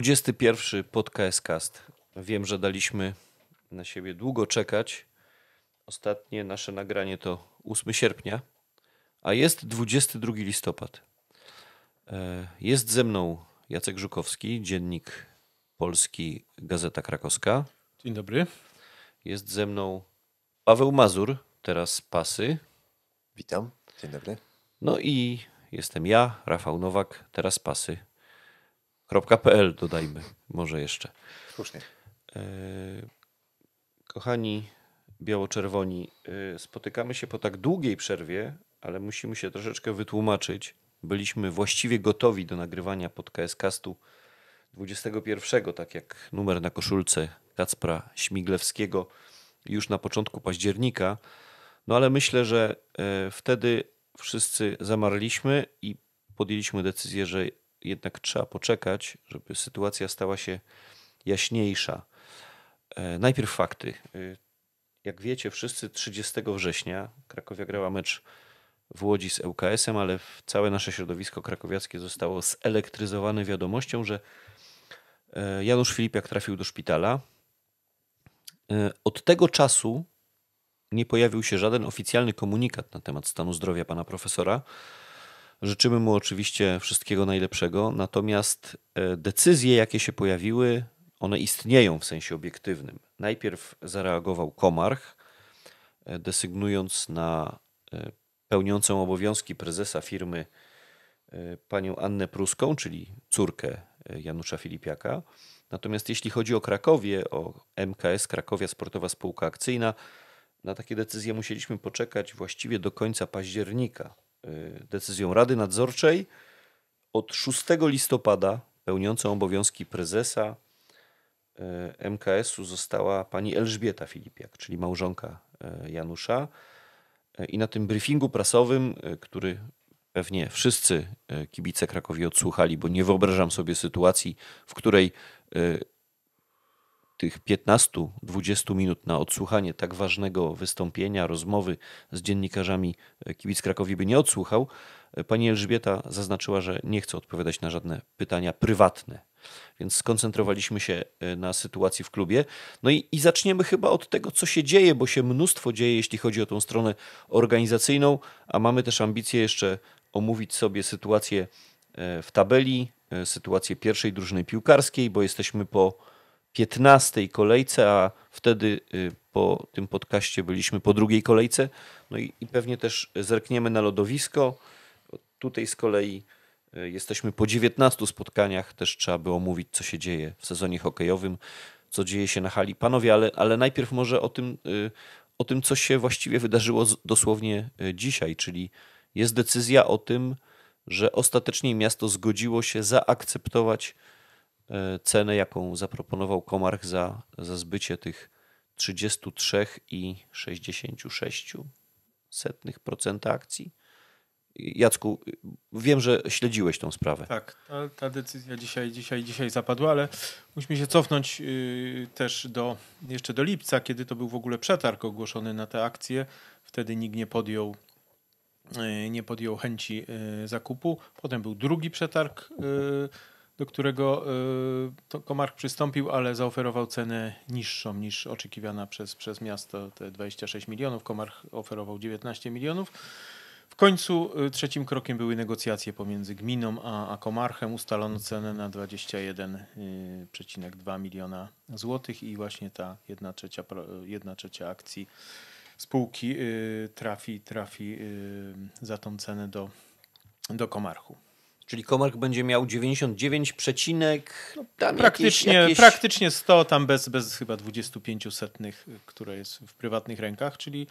21 podcast. Wiem, że daliśmy na siebie długo czekać. Ostatnie nasze nagranie to 8 sierpnia, a jest 22 listopad. E, jest ze mną Jacek Żukowski, dziennik Polski Gazeta Krakowska. Dzień dobry. Jest ze mną Paweł Mazur, teraz Pasy. Witam, dzień dobry. No i jestem ja, Rafał Nowak, teraz Pasy. .pl dodajmy może jeszcze. Słusznie. E, kochani biało-czerwoni, e, spotykamy się po tak długiej przerwie, ale musimy się troszeczkę wytłumaczyć. Byliśmy właściwie gotowi do nagrywania pod KSKastu 21, tak jak numer na koszulce Kacpra Śmiglewskiego już na początku października. No ale myślę, że e, wtedy wszyscy zamarliśmy i podjęliśmy decyzję, że jednak trzeba poczekać, żeby sytuacja stała się jaśniejsza. E, najpierw fakty. E, jak wiecie, wszyscy 30 września Krakowia grała mecz w Łodzi z ŁKS-em, ale całe nasze środowisko krakowiackie zostało zelektryzowane wiadomością, że e, Janusz Filipiak trafił do szpitala. Od tego czasu nie pojawił się żaden oficjalny komunikat na temat stanu zdrowia pana profesora. Życzymy mu oczywiście wszystkiego najlepszego, natomiast e, decyzje, jakie się pojawiły, one istnieją w sensie obiektywnym. Najpierw zareagował Komarch, e, desygnując na e, pełniącą obowiązki prezesa firmy panią Annę Pruską, czyli córkę Janusza Filipiaka. Natomiast jeśli chodzi o Krakowie, o MKS Krakowia Sportowa Spółka Akcyjna, na takie decyzje musieliśmy poczekać właściwie do końca października Y, decyzją Rady Nadzorczej od 6 listopada pełniącą obowiązki prezesa y, MKS-u została pani Elżbieta Filipiak, czyli małżonka y, Janusza. I na tym briefingu prasowym, który pewnie wszyscy kibice Krakowi odsłuchali, bo nie wyobrażam sobie sytuacji, w której tych 15-20 minut na odsłuchanie tak ważnego wystąpienia, rozmowy z dziennikarzami e, kibic Krakowi by nie odsłuchał, e, pani Elżbieta zaznaczyła, że nie chce odpowiadać na żadne pytania prywatne. Więc skoncentrowaliśmy się e, na sytuacji w klubie. No i, i zaczniemy chyba od tego, co się dzieje, bo się mnóstwo dzieje, jeśli chodzi o tą stronę organizacyjną, a mamy też ambicje jeszcze omówić sobie sytuację w tabeli, sytuację pierwszej drużyny piłkarskiej, bo jesteśmy po 15 kolejce, a wtedy y, po tym podcaście byliśmy po drugiej kolejce. No i, i pewnie też zerkniemy na lodowisko. Tutaj z kolei y, jesteśmy po 19 spotkaniach, też trzeba by omówić, co się dzieje w sezonie hokejowym, co dzieje się na hali. Panowie, ale, ale najpierw może o tym, y, o tym, co się właściwie wydarzyło dosłownie dzisiaj, czyli jest decyzja o tym, że ostatecznie miasto zgodziło się zaakceptować E, cenę, jaką zaproponował Komarch za, za zbycie tych 33,66% akcji. Jacku, wiem, że śledziłeś tą sprawę. Tak, ta, ta, decyzja dzisiaj, dzisiaj, dzisiaj zapadła, ale musimy się cofnąć yy, też do, jeszcze do lipca, kiedy to był w ogóle przetarg ogłoszony na tę akcję. Wtedy nikt nie podjął, yy, nie podjął chęci yy, zakupu. Potem był drugi przetarg. Yy, do którego y, to Komark przystąpił, ale zaoferował cenę niższą niż oczekiwana przez, przez miasto, te 26 milionów. Komark oferował 19 milionów. W końcu y, trzecim krokiem były negocjacje pomiędzy gminą a, a Komarchem. Ustalono cenę na 21,2 y, miliona złotych i właśnie ta jedna trzecia, jedna trzecia akcji spółki trafi, trafi za tą cenę do, do Komarchu. Czyli Komark będzie miał 99 przecinek. No, tam praktycznie, jakieś, praktycznie 100, tam bez, bez chyba 25 setnych, y, które jest w prywatnych rękach. Czyli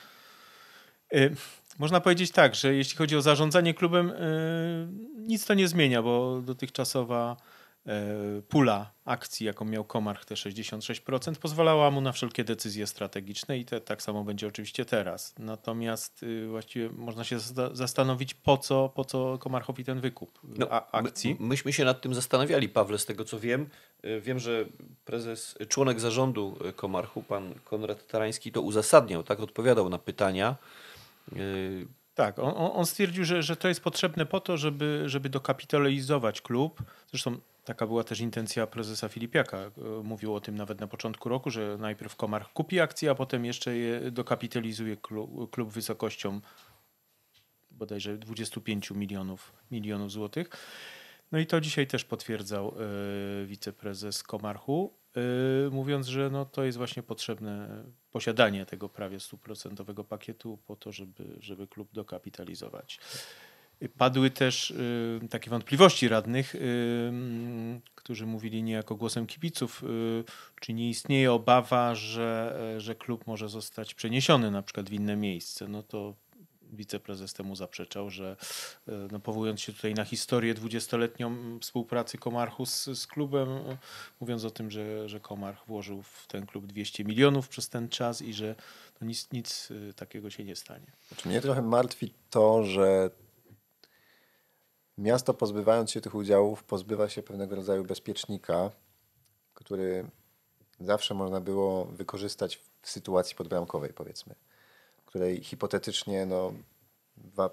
y, można powiedzieć tak, że jeśli chodzi o zarządzanie klubem, y, nic to nie zmienia, bo dotychczasowa E, pula akcji, jaką miał Komarch, te 66%, pozwalała mu na wszelkie decyzje strategiczne i te, tak samo będzie oczywiście teraz. Natomiast y, właściwie można się zastanowić, po co, po co Komarchowi ten wykup y, no, akcji. My, myśmy się nad tym zastanawiali, Pawle, z tego co wiem. Y, wiem, że prezes, członek zarządu Komarchu, pan Konrad Tarański to uzasadniał, tak odpowiadał na pytania. Tak, on, on stwierdził, że, że to jest potrzebne po to, żeby, żeby dokapitalizować klub. Zresztą Taka była też intencja prezesa Filipiaka. E, mówił o tym nawet na początku roku, że najpierw Komar kupi akcje, a potem jeszcze je dokapitalizuje klub, wysokością bodajże 25 milionów, milionów złotych. No i to dzisiaj też potwierdzał e, wiceprezes Komarchu, e, mówiąc, że no, to jest właśnie potrzebne posiadanie tego prawie stuprocentowego pakietu po to, żeby, żeby klub dokapitalizować. Y, padły też y, takie wątpliwości radnych, y, którzy mówili niejako głosem kibiców, czy nie istnieje obawa, że, e, że klub może zostać przeniesiony na przykład w inne miejsce. No to wiceprezes temu zaprzeczał, że e, no, powołując się tutaj na historię dwudziestoletnią współpracy Komarchu z, z, klubem, e, mówiąc o tym, że, że Komarch włożył w ten klub 200 milionów przez ten czas i że no, nic, nic takiego się nie stanie. Znaczy, mnie trochę martwi to, że Miasto pozbywając się tych udziałów pozbywa się pewnego rodzaju bezpiecznika, który zawsze można było wykorzystać w sytuacji podbramkowej powiedzmy, której hipotetycznie no,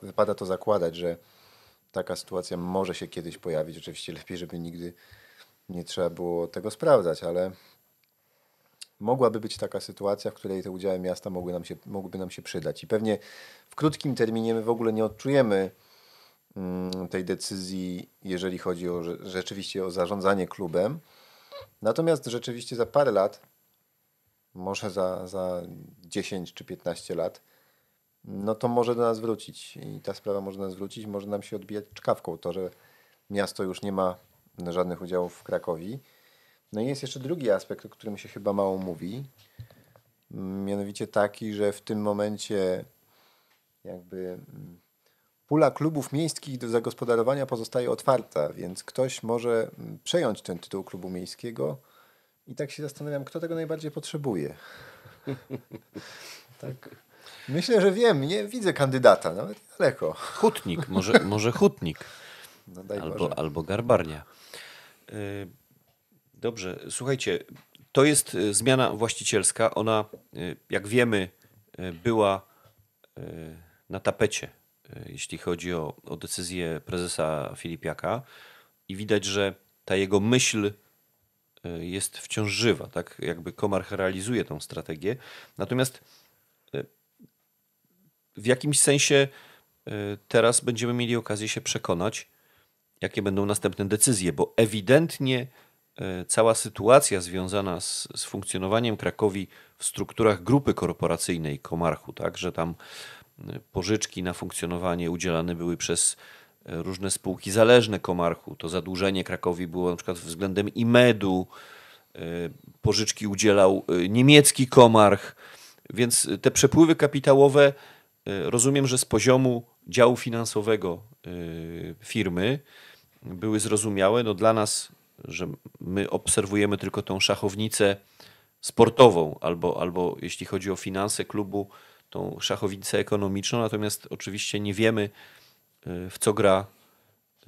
wypada to zakładać, że taka sytuacja może się kiedyś pojawić. Oczywiście lepiej, żeby nigdy nie trzeba było tego sprawdzać, ale mogłaby być taka sytuacja, w której te udziały miasta mogły nam się, mogłyby nam się przydać. I pewnie w krótkim terminie my w ogóle nie odczujemy Mm, tej decyzji, jeżeli chodzi o rzeczywiście o zarządzanie klubem. Natomiast rzeczywiście za parę lat, może za, za 10 czy 15 lat, no to może do nas wrócić. I ta sprawa może do nas wrócić, może nam się odbijać czkawką to, że miasto już nie ma żadnych udziałów w Krakowi. No i jest jeszcze drugi aspekt, o którym się chyba mało mówi. Mianowicie taki, że w tym momencie jakby mm, pula klubów miejskich do zagospodarowania pozostaje otwarta, więc ktoś może mm, przejąć ten tytuł klubu miejskiego. I tak się zastanawiam, kto tego najbardziej potrzebuje. tak. Myślę, że wiem, nie widzę kandydata, nawet daleko. Hutnik, może, może hutnik. No albo, Boże. albo garbarnia. Y, dobrze, słuchajcie, to jest y, zmiana właścicielska. Ona, y, jak wiemy, była na tapecie jeśli chodzi o, o decyzję prezesa Filipiaka i widać, że ta jego myśl y, jest wciąż żywa, tak? Jakby Komarch realizuje tą strategię. Natomiast y, w jakimś sensie y, teraz będziemy mieli okazję się przekonać, jakie będą następne decyzje, bo ewidentnie cała sytuacja związana z, z funkcjonowaniem Krakowi w strukturach grupy korporacyjnej Komarchu, tak, że tam pożyczki na funkcjonowanie udzielane były przez e, różne spółki zależne Komarchu. To zadłużenie Krakowi było na przykład względem IMED-u, e, pożyczki udzielał e, niemiecki Komarch, więc te przepływy kapitałowe rozumiem, że z poziomu działu finansowego firmy były zrozumiałe. No dla nas, że my obserwujemy tylko tą szachownicę sportową, albo, albo jeśli chodzi o finanse klubu, tą szachownicę ekonomiczną, natomiast oczywiście nie wiemy, y, w co gra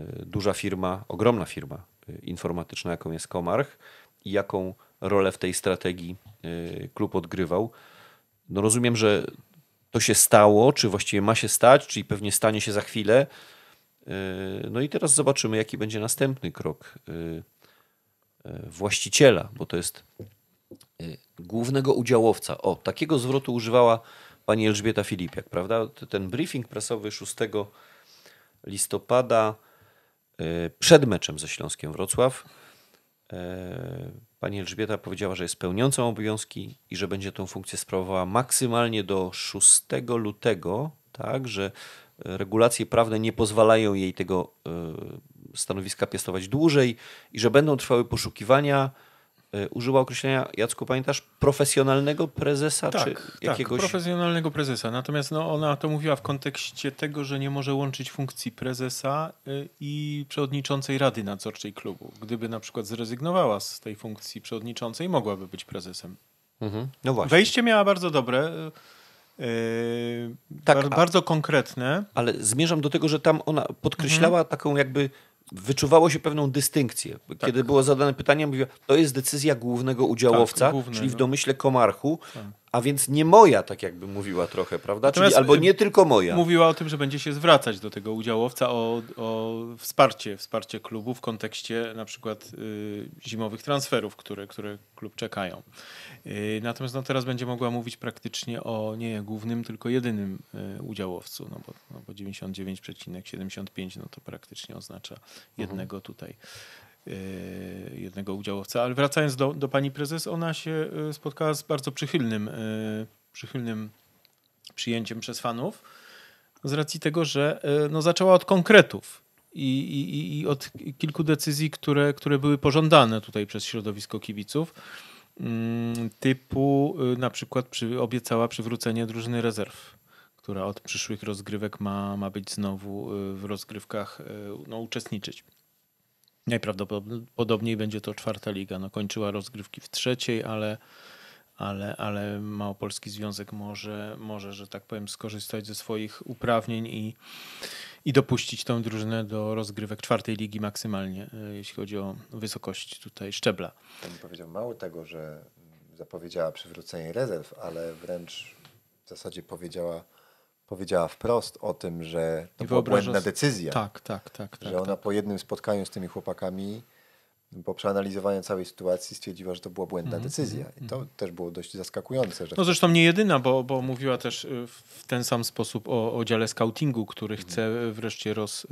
y, duża firma, ogromna firma y, informatyczna, jaką jest Komarch i jaką rolę w tej strategii klub odgrywał. No rozumiem, że to się stało, czy właściwie ma się stać, czyli pewnie stanie się za chwilę. No i teraz zobaczymy, jaki będzie następny krok właściciela, bo to jest głównego udziałowca. O, takiego zwrotu używała pani Elżbieta Filipiak, prawda? Ten briefing prasowy 6 listopada e, przed meczem ze Śląskiem Wrocław e, pani Elżbieta powiedziała, że jest pełniącą obowiązki i że będzie tą funkcję sprawowała maksymalnie do 6 lutego, tak, że regulacje prawne nie pozwalają jej tego e, stanowiska piastować dłużej i że będą trwały poszukiwania Y, użyła określenia, Jacku, pamiętasz, profesjonalnego prezesa tak, czy tak, jakiegoś... Tak, profesjonalnego prezesa. Natomiast no, ona to mówiła w kontekście tego, że nie może łączyć funkcji prezesa y, i przewodniczącej Rady Nadzorczej klubu. Gdyby na przykład zrezygnowała z tej funkcji przewodniczącej, mogłaby być prezesem. Mhm. No właśnie. Wejście miała bardzo dobre. Yy, tak, bardzo, a, bardzo konkretne. Ale zmierzam do tego, że tam ona podkreślała mhm. taką jakby wyczuwało się pewną dystynkcję. Tak. Kiedy było zadane pytanie, mówiła, to jest decyzja głównego udziałowca, tak, główny, czyli w no. domyśle komarchu. Tak a więc nie moja, tak jakby mówiła trochę, prawda? Czyli albo y, nie tylko moja. Mówiła o tym, że będzie się zwracać do tego udziałowca o, o wsparcie, wsparcie klubu w kontekście na przykład y, zimowych transferów, które, które klub czekają. Y, natomiast no, teraz będzie mogła mówić praktycznie o nie głównym, tylko jedynym y, udziałowcu, no bo, no bo 99,75 no to praktycznie oznacza mhm. jednego mhm. tutaj. E, jednego udziałowca. Ale wracając do, do pani prezes, ona się e, spotkała z bardzo przychylnym, e, przychylnym przyjęciem przez fanów z racji tego, że no, zaczęła od konkretów. I, i, i, od kilku decyzji, które, które były pożądane tutaj przez środowisko kibiców, mm, typu na przykład przy, obiecała przywrócenie drużyny rezerw, która od przyszłych rozgrywek ma, ma być znowu w rozgrywkach no, uczestniczyć. Najprawdopodobniej będzie to czwarta liga. No, kończyła rozgrywki w trzeciej, ale, ale, ale Małopolski Związek może, może, że tak powiem, skorzystać ze swoich uprawnień i, i dopuścić tą drużynę do rozgrywek czwartej ligi maksymalnie, e, jeśli chodzi o wysokość tutaj szczebla. Ja bym powiedział mało tego, że zapowiedziała przywrócenie rezerw, ale wręcz w zasadzie powiedziała powiedziała wprost o tym, że to była błędna decyzja. Tak, tak, tak. tak że tak, ona tak. po jednym spotkaniu z tymi chłopakami, po przeanalizowaniu całej sytuacji, stwierdziła, że to była błędna mm -hmm. decyzja. Mhm, I to mm -hmm. też było dość zaskakujące. Że... No zresztą nie jedyna, bo, bo mówiła też y, w ten sam sposób o, o dziale scoutingu, który mhm. chce y, wreszcie roz, y,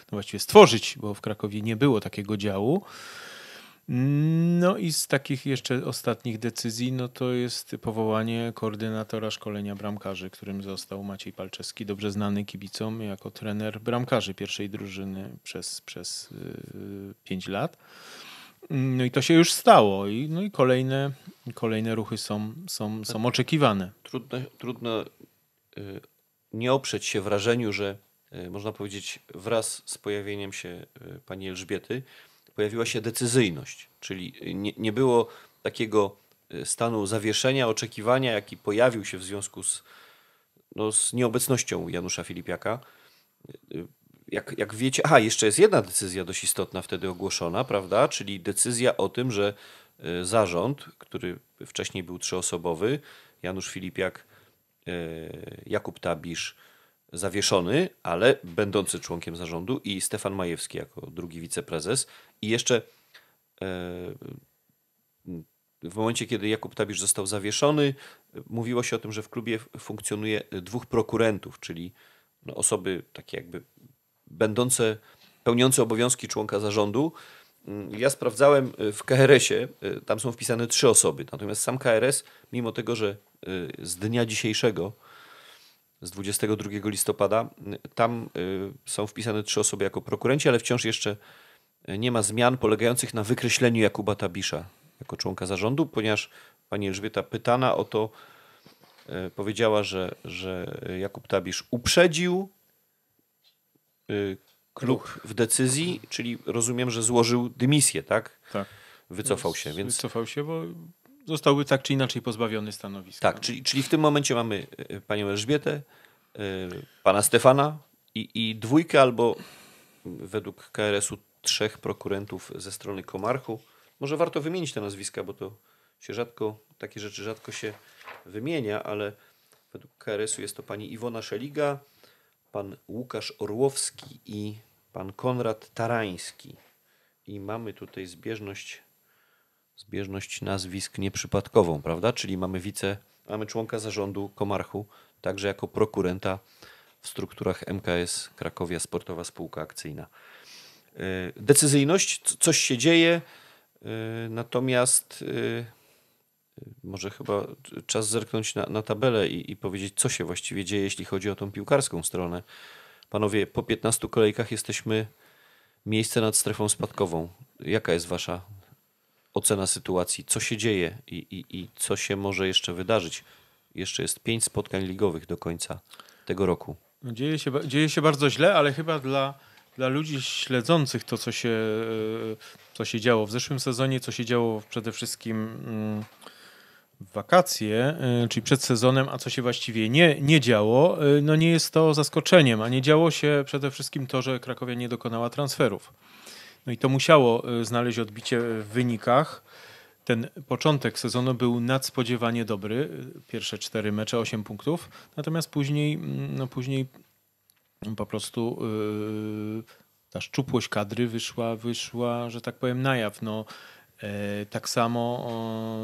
no właściwie stworzyć, bo w Krakowie nie było takiego działu. No i z takich jeszcze ostatnich decyzji, no to jest powołanie koordynatora szkolenia bramkarzy, którym został Maciej Palczewski, dobrze znany kibicom jako trener bramkarzy pierwszej drużyny przez, przez 5 y, lat. No i to się już stało. I, no i kolejne, kolejne ruchy są, są, są tak. oczekiwane. Trudno, trudno y, nie oprzeć się wrażeniu, że y, można powiedzieć wraz z pojawieniem się pani Elżbiety, pojawiła się decyzyjność, czyli nie, nie było takiego y, stanu zawieszenia, oczekiwania, jaki pojawił się w związku z, no, z nieobecnością Janusza Filipiaka. Y, y, jak, jak wiecie, aha, jeszcze jest jedna decyzja dość istotna wtedy ogłoszona, prawda? Czyli decyzja o tym, że zarząd, który wcześniej był trzyosobowy, Janusz Filipiak, Jakub Tabisz, zawieszony, ale będący członkiem zarządu i Stefan Majewski jako drugi wiceprezes i jeszcze e, w momencie, kiedy Jakub Tabisz został zawieszony, mówiło się o tym, że w klubie funkcjonuje dwóch prokurentów, czyli no, osoby takie jakby będące, pełniące obowiązki członka zarządu. Ja sprawdzałem e, w KRS-ie, e, tam są wpisane trzy osoby, natomiast sam KRS, mimo tego, że z dnia dzisiejszego z 22 listopada. Tam y, są wpisane trzy osoby jako prokurenci, ale wciąż jeszcze nie ma zmian polegających na wykreśleniu Jakuba Tabisza jako członka zarządu, ponieważ pani Elżbieta pytana o to y, powiedziała, że, że Jakub Tabisz uprzedził y, klub w decyzji, czyli rozumiem, że złożył dymisję, tak? Tak. Wycofał się, więc... Wycofał się, bo zostałby tak czy inaczej pozbawiony stanowiska. Tak, czyli, czyli w tym momencie mamy e, panią Elżbietę, e, pana Stefana i, i dwójkę albo według KRS-u trzech prokurentów ze strony Komarchu. Może warto wymienić te nazwiska, bo to się rzadko, takie rzeczy rzadko się wymienia, ale według KRS-u jest to pani Iwona Szeliga, pan Łukasz Orłowski i pan Konrad Tarański. I mamy tutaj zbieżność zbieżność nazwisk nieprzypadkową, prawda? Czyli mamy wice, mamy członka zarządu Komarchu, także jako prokurenta w strukturach MKS Krakowia Sportowa Spółka Akcyjna. Y, decyzyjność, coś się dzieje, y, natomiast y, może chyba czas zerknąć na, na tabelę i, i powiedzieć, co się właściwie dzieje, jeśli chodzi o tą piłkarską stronę. Panowie, po 15 kolejkach jesteśmy miejsce nad strefą spadkową. Jaka jest wasza ocena sytuacji, co się dzieje i, i, i co się może jeszcze wydarzyć. Jeszcze jest pięć spotkań ligowych do końca tego roku. No, dzieje się, dzieje się bardzo źle, ale chyba dla, dla ludzi śledzących to, co się, e, co się działo w zeszłym sezonie, co się działo przede wszystkim mm, w wakacje, e, czyli przed sezonem, a co się właściwie nie, nie działo, e, no nie jest to zaskoczeniem, a nie działo się przede wszystkim to, że Krakowia nie dokonała transferów. No i to musiało e, znaleźć odbicie e, w wynikach. Ten początek sezonu był nadspodziewanie dobry. Pierwsze cztery mecze, 8 punktów. Natomiast później, mm, no później po prostu yy, ta szczupłość kadry wyszła, wyszła, że tak powiem, na jaw. No, yy, tak samo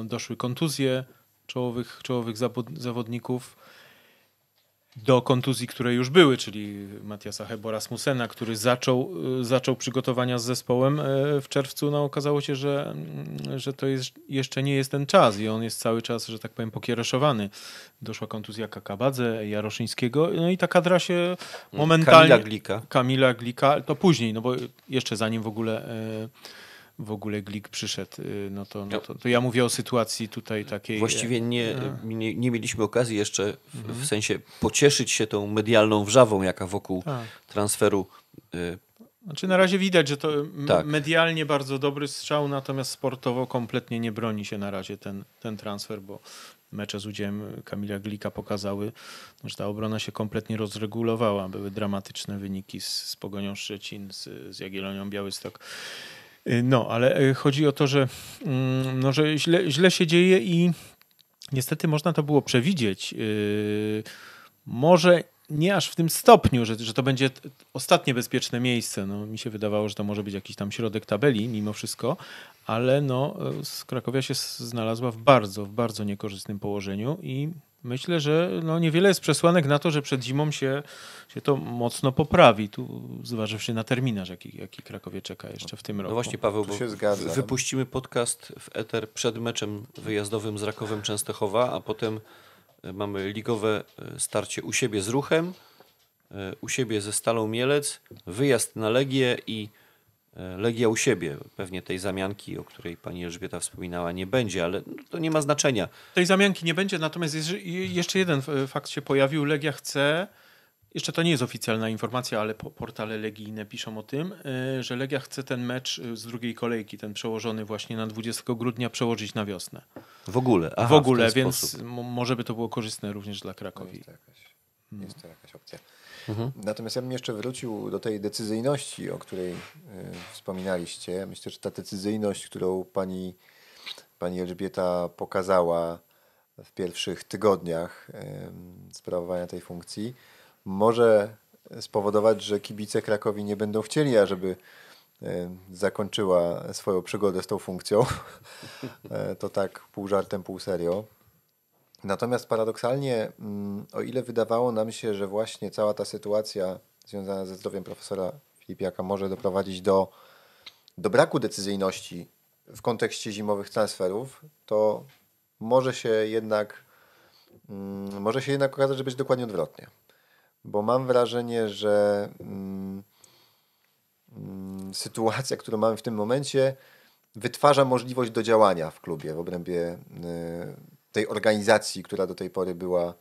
doszły kontuzje czołowych, czołowych zawodników do kontuzji, które już były, czyli Matiasa Hebora-Smusena, który zaczął, y, zaczął przygotowania z zespołem y, w czerwcu, no okazało się, że, mm, że to jest, jeszcze nie jest ten czas i on jest cały czas, że tak powiem, pokiereszowany. Doszła kontuzja Kakabadze, Jaroszyńskiego, no i ta kadra się mm, momentalnie... Kamila Glika. Kamila Glika, to później, no bo jeszcze zanim w ogóle... Y, w ogóle Glik przyszedł, y, no to, no, no to, to, ja mówię o sytuacji tutaj takiej. E, Właściwie e. nie, nie, nie mieliśmy okazji jeszcze w, mhm. w, sensie pocieszyć się tą medialną wrzawą, jaka wokół tak. transferu. Y, znaczy na razie widać, że to tak. medialnie bardzo dobry strzał, natomiast sportowo kompletnie nie broni się na razie ten, ten transfer, bo mecze z udziałem Kamila Glika pokazały, że ta obrona się kompletnie rozregulowała. Były dramatyczne wyniki z, z Pogonią Szczecin, z, z Jagiellonią Białystok. Y, no, ale y, chodzi o to, że, mm, no, że źle, źle się dzieje i niestety można to było przewidzieć. Y, może nie aż w tym stopniu, że, że to będzie ostatnie bezpieczne miejsce. No, mi się wydawało, że to może być jakiś tam środek tabeli mimo wszystko, ale no, Krakowia się znalazła w bardzo, w bardzo niekorzystnym położeniu i myślę, że no niewiele jest przesłanek na to, że przed zimą się, się to mocno poprawi, tu zważywszy na terminarz, jaki, jaki Krakowie czeka jeszcze w tym no roku. No właśnie Paweł, bo wypuścimy podcast w Eter przed meczem wyjazdowym z Rakowem Częstochowa, a potem e, mamy ligowe e, starcie u siebie z Ruchem, e, u siebie ze Stalą Mielec, wyjazd na Legię i E, Legia u siebie. Pewnie tej zamianki, o której pani Elżbieta wspominała, nie będzie, ale to nie ma znaczenia. Tej zamianki nie będzie, natomiast jeszcze jeden e, fakt się pojawił. Legia chce, jeszcze to nie jest oficjalna informacja, ale portale legijne piszą o tym, e, że Legia chce ten mecz z drugiej kolejki, ten przełożony właśnie na 20 grudnia, przełożyć na wiosnę. W ogóle, Aha, w ogóle, w więc sposób. może by to było korzystne również dla Krakowi. jest, to jakaś, jest to jakaś opcja. Mhm. Natomiast ja bym jeszcze wrócił do tej decyzyjności, o której y, wspominaliście. Myślę, że ta decyzyjność, którą pani, pani Elżbieta pokazała w pierwszych tygodniach y, sprawowania tej funkcji, może spowodować, że kibice Krakowi nie będą chcieli, ażeby zakończyła swoją przygodę z tą funkcją. E, to tak pół żartem, pół serio. Natomiast paradoksalnie, mm, o ile wydawało nam się, że właśnie cała ta sytuacja związana ze zdrowiem profesora Filipiaka może doprowadzić do, do braku decyzyjności w kontekście zimowych transferów, to może się jednak mm, może się jednak okazać, że być dokładnie odwrotnie. Bo mam wrażenie, że mm, sytuacja, którą mamy w tym momencie, wytwarza możliwość do działania w klubie w obrębie y, tej organizacji, która do tej pory była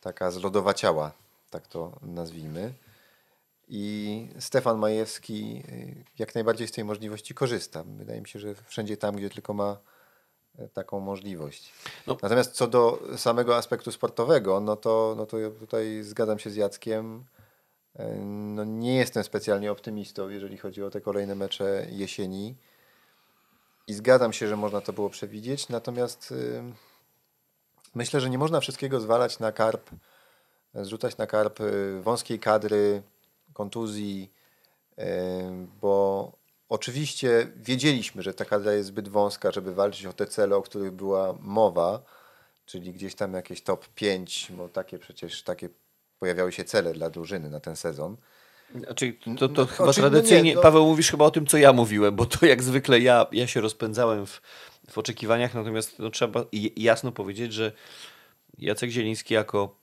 taka zlodowaciała, tak to nazwijmy. I Stefan Majewski y, jak najbardziej z tej możliwości korzysta. Wydaje mi się, że wszędzie tam, gdzie tylko ma y, taką możliwość. No. Natomiast co do samego aspektu sportowego, no to, no to ja tutaj zgadzam się z Jackiem. Y, no nie jestem specjalnie optymistą, jeżeli chodzi o te kolejne mecze jesieni. I zgadzam się, że można to było przewidzieć, natomiast Myślę, że nie można wszystkiego zwalać na karp, e, zrzucać na karp e, wąskiej kadry, kontuzji, e, bo oczywiście wiedzieliśmy, że ta kadra jest zbyt wąska, żeby walczyć o te cele, o których była mowa, czyli gdzieś tam jakieś top 5, bo takie przecież takie pojawiały się cele dla drużyny na ten sezon. Znaczy, to, to no, no, chyba no tradycyjnie, nie, Paweł, mówisz chyba o tym, co ja mówiłem, bo to jak zwykle ja, ja się rozpędzałem w, w oczekiwaniach, natomiast no, trzeba jasno powiedzieć, że Jacek Zieliński jako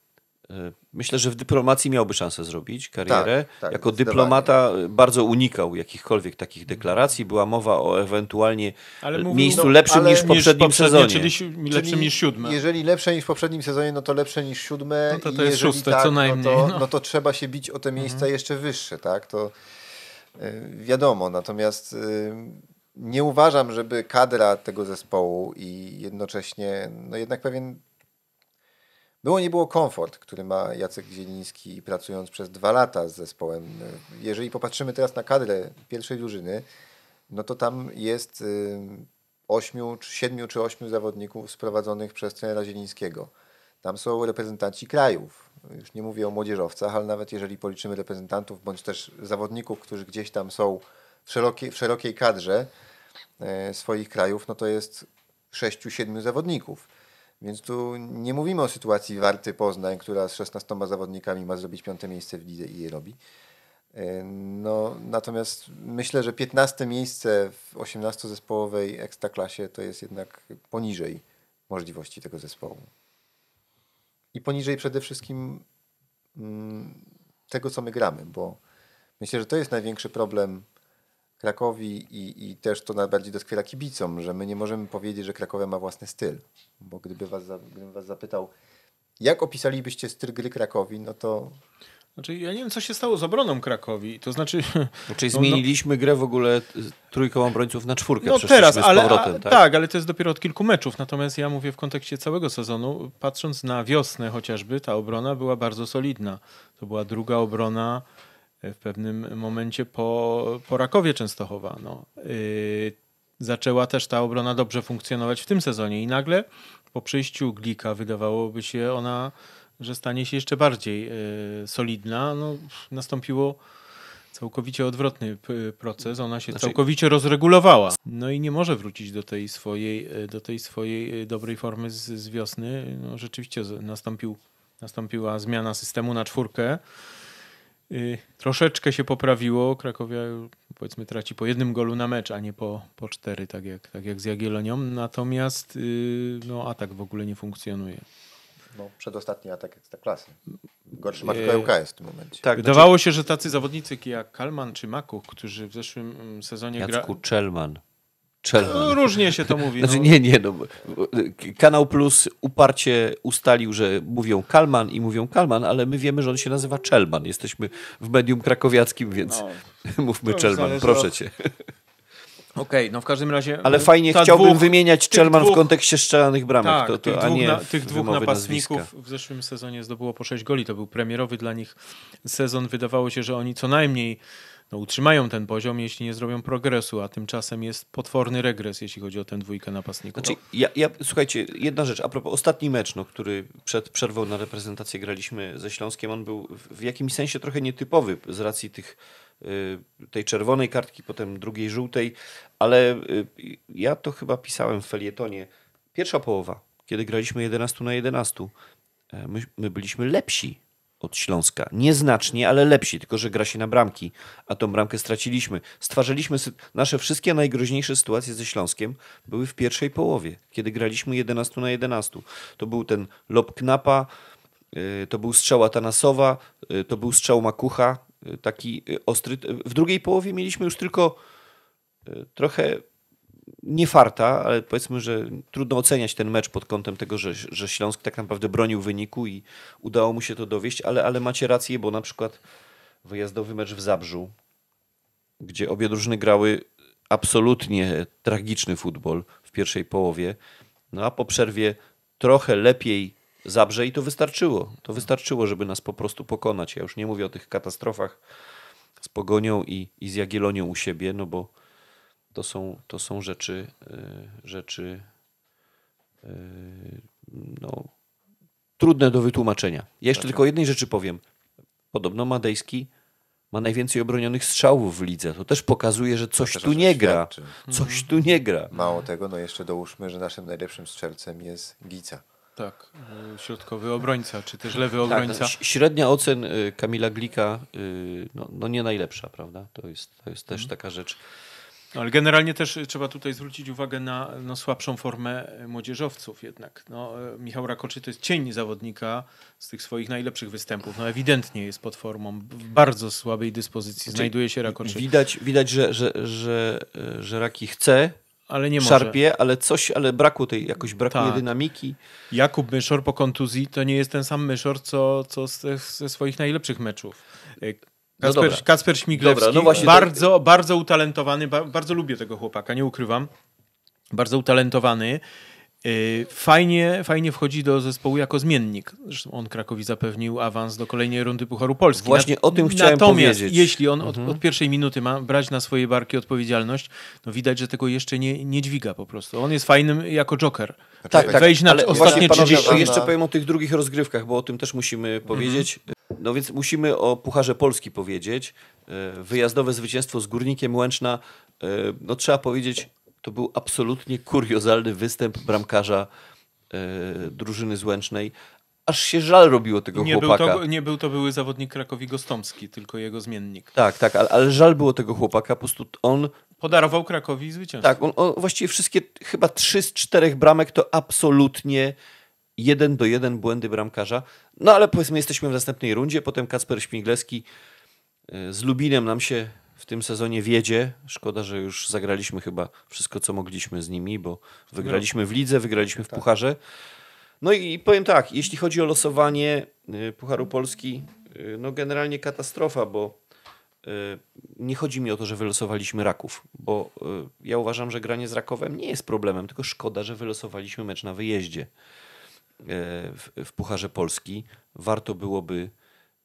E, myślę, że w dyplomacji miałby szansę zrobić karierę. Tak, tak, jako dyplomata e, bardzo unikał jakichkolwiek takich deklaracji. Była mowa o ewentualnie e, mówił, miejscu no, lepszym niż w poprzednim sezonie. Czyli, czyli lepszym niż siódme. Jeżeli lepsze niż w poprzednim sezonie, no to lepsze niż siódme. No to, to jest szóste tak, co najmniej. No to, no. no to, trzeba się bić o te mhm. miejsca mhm. jeszcze wyższe. tak? To wiadomo. Natomiast... nie uważam, żeby kadra tego zespołu i jednocześnie no jednak pewien było no, nie było komfort, który ma Jacek Zieliński pracując przez dwa lata z zespołem. Jeżeli popatrzymy teraz na kadrę pierwszej drużyny, no to tam jest y, ośmiu, siedmiu czy ośmiu zawodników sprowadzonych przez trenera Zielińskiego. Tam są reprezentanci krajów. Już nie mówię o młodzieżowcach, ale nawet jeżeli policzymy reprezentantów bądź też zawodników, którzy gdzieś tam są w szerokiej, w szerokiej kadrze e, swoich krajów, no to jest sześciu, siedmiu zawodników. Więc tu nie mówimy o sytuacji Warty Poznań, która z 16 zawodnikami ma zrobić piąte miejsce w lidze i je robi. E, no, natomiast myślę, że 15 miejsce w 18-zespołowej ekstraklasie to jest jednak poniżej możliwości tego zespołu. I poniżej przede wszystkim mm, tego, co my gramy, bo myślę, że to jest największy problem Krakowi i, i też to najbardziej doskwiera kibicom, że my nie możemy powiedzieć, że Krakowie ma własny styl. Bo gdyby was, gdybym was zapytał, jak opisalibyście styl gry Krakowi, no to znaczy, ja nie wiem, co się stało z obroną Krakowi. To znaczy. Czyli no, no, zmieniliśmy no, grę w ogóle trójką obrońców na czwórkę. No teraz, ale, powrotem, a, tak? tak? ale to jest dopiero od kilku meczów. Natomiast ja mówię w kontekście całego sezonu. Patrząc na wiosnę chociażby, ta obrona była bardzo solidna. To była druga obrona E, w pewnym momencie po, po Rakowie Częstochowa. No. Yy, zaczęła też ta obrona dobrze funkcjonować w tym sezonie i nagle po przyjściu Glika wydawałoby się ona, że stanie się jeszcze bardziej yy, solidna. No, nastąpiło całkowicie odwrotny proces. Ona się znaczy... całkowicie rozregulowała. No i nie może wrócić do tej swojej, do tej swojej dobrej formy z, z wiosny. No, rzeczywiście nastąpił, nastąpiła zmiana systemu na czwórkę. Y, troszeczkę się poprawiło. Krakowia powiedzmy traci po jednym golu na mecz, a nie po, po cztery, tak jak, tak jak z Jagielonią. Natomiast y, no, atak w ogóle nie funkcjonuje. No, przedostatni atak klasy. Gorszy y, ma tylko jest w tym momencie. Tak, Wydawało znaczy... się, że tacy zawodnicy jak Kalman czy Makuch, którzy w zeszłym mm, sezonie... Jacku gra... Czelman. Czerwony. No, różnie się to mówi. Znaczy, no. nie, nie. No. E, Kanał Plus uparcie ustalił, że mówią Kalman i mówią Kalman, ale my wiemy, że on się nazywa Czelman. Jesteśmy w medium krakowiackim, więc no. mówmy to Czelman, proszę cię. Okej, okay, no w każdym razie. E, ale fajnie chciałbym dwóch, wymieniać Czelman dwóch, w kontekście strzelanych bramek, tak, to, to, tych a dwóch, nie na, tych dwóch napastników nazwiska. w zeszłym sezonie zdobyło po 6 goli. To był premierowy dla nich sezon. Wydawało się, że oni co najmniej no, utrzymają ten poziom, jeśli nie zrobią progresu, a tymczasem jest potworny regres, jeśli chodzi o ten dwójkę napastników. Znaczy, ja, ja, słuchajcie, jedna rzecz, a propos ostatni mecz, no, który przed przerwą na reprezentację graliśmy ze Śląskiem, on był w jakimś sensie trochę nietypowy z racji tych y, tej czerwonej kartki, potem drugiej żółtej, ale y, ja to chyba pisałem w felietonie. Pierwsza połowa, kiedy graliśmy 11 na 11, e, my, my byliśmy lepsi od Śląska. Nieznacznie, ale lepsi, tylko że gra się na bramki, a tą bramkę straciliśmy. Stwarzaliśmy nasze wszystkie najgroźniejsze sytuacje ze Śląskiem były w pierwszej połowie, kiedy graliśmy 11 na 11. To był ten lob Knapa, y, to był strzał Atanasowa, y, to był strzał Makucha, y, taki ostry. W drugiej połowie mieliśmy już tylko trochę nie farta, ale powiedzmy, że trudno oceniać ten mecz pod kątem tego, że, że Śląsk tak naprawdę bronił wyniku i udało mu się to dowieść, ale, ale macie rację, bo na przykład wyjazdowy mecz w Zabrzu, gdzie obie drużyny grały absolutnie tragiczny futbol w pierwszej połowie, no a po przerwie trochę lepiej Zabrze i to wystarczyło. To wystarczyło, żeby nas po prostu pokonać. Ja już nie mówię o tych katastrofach z Pogonią i, i z Jagielonią u siebie, no bo to są, to są rzeczy, y, rzeczy y, no, trudne do wytłumaczenia. Ja jeszcze tak. tylko jednej rzeczy powiem. Podobno Madejski ma najwięcej obronionych strzałów w lidze. To też pokazuje, że coś tu nie gra. Coś mhm. tu nie gra. Mało tego, no jeszcze dołóżmy, że naszym najlepszym strzelcem jest Gica. Tak, y, środkowy obrońca, czy też lewy tak, no, obrońca. Tak, średnia ocen Kamila Glika, no, no, nie najlepsza, prawda? To jest, to jest też mhm. taka rzecz. No, ale generalnie też trzeba tutaj zwrócić uwagę na no, słabszą formę młodzieżowców jednak. No, e, Michał Rakoczy to jest cień zawodnika z tych swoich najlepszych występów. No, ewidentnie jest pod formą. W bardzo słabej dyspozycji znaczy, znajduje się Rakoczy. Widać, widać że, że, że, e, że Raki chce ale nie szarpie, może. ale coś, ale braku tej, jakoś brakuje tak. dynamiki. Jakub Myszor po kontuzji to nie jest ten sam Myszor, co, co ze, ze swoich najlepszych meczów. E, no Kasper, no Śmiglewski, dobra, no bardzo, tak. bardzo utalentowany, bardzo lubię tego chłopaka, nie ukrywam. Bardzo utalentowany. Y, fajnie, fajnie wchodzi do zespołu jako zmiennik. Zresztą on Krakowi zapewnił awans do kolejnej rundy Pucharu Polski. Właśnie o tym chciałem natomiast, powiedzieć. jeśli on od, mhm. od, pierwszej minuty ma brać na swoje barki odpowiedzialność, no widać, że tego jeszcze nie, nie dźwiga po prostu. On jest fajnym jako joker. Tak, tak. Wejść na ale ostatnie 30 Jeszcze powiem o tych drugich rozgrywkach, bo o tym też musimy powiedzieć. Mhm. No więc musimy o Pucharze Polski powiedzieć. E, wyjazdowe zwycięstwo z Górnikiem Łęczna, e, no trzeba powiedzieć, to był absolutnie kuriozalny występ bramkarza e, drużyny z Łęcznej. Aż się żal robiło tego nie chłopaka. Był to, nie był to były zawodnik Krakowi Gostomski, tylko jego zmiennik. Tak, tak, ale, ale żal było tego chłopaka. Po prostu on Podarował Krakowi zwycięstwo. Tak, on, on, właściwie wszystkie, chyba trzy z czterech bramek to absolutnie jeden do jeden błędy bramkarza. No ale powiedzmy, jesteśmy w następnej rundzie. Potem Kacper Śmigleski y, z Lubinem nam się w tym sezonie wiedzie. Szkoda, że już zagraliśmy chyba wszystko, co mogliśmy z nimi, bo wygraliśmy w lidze, wygraliśmy w tak. pucharze. No i powiem tak, jeśli chodzi o losowanie y, Pucharu Polski, y, no generalnie katastrofa, bo nie chodzi mi o to, że wylosowaliśmy Raków, bo ja uważam, że granie z Rakowem nie jest problemem, tylko szkoda, że wylosowaliśmy mecz na wyjeździe. E, w, w Pucharze Polski. Warto byłoby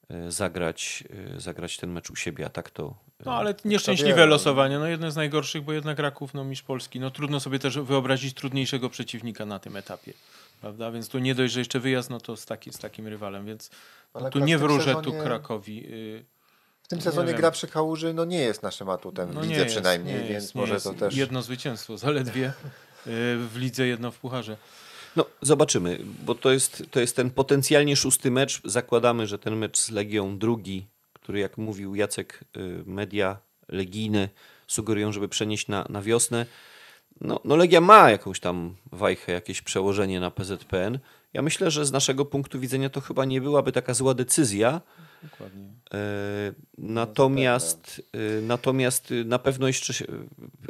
e, zagrać, e, zagrać ten mecz u siebie, a tak to. No ale tak nieszczęśliwe wie, no. losowanie, no jedne z najgorszych, bo jednak Raków, no mistrz Polski, no trudno sobie też wyobrazić trudniejszego przeciwnika na tym etapie, prawda? Więc tu nie dość, że jeszcze wyjazd, no to z, taki, z takim rywalem, więc no, tu nie wróżę sezonie, tu Krakowi. Y, w tym sezonie gra przy Kałuży, no nie jest naszym atutem, no, w lidze jest, przynajmniej, więc jest, może to też... Jedno zwycięstwo zaledwie y, w lidze, jedno w pucharze. No, zobaczymy, bo to jest, to jest ten potencjalnie szósty mecz. Zakładamy, że ten mecz z Legią drugi, który jak mówił Jacek, y, media legijne sugerują, żeby przenieść na, na wiosnę. No, no Legia ma jakąś tam wajchę, jakieś przełożenie na PZPN. Ja myślę, że z naszego punktu widzenia to chyba nie byłaby taka zła decyzja. Dokładnie. E, natomiast, e, natomiast e, na pewno jeszcze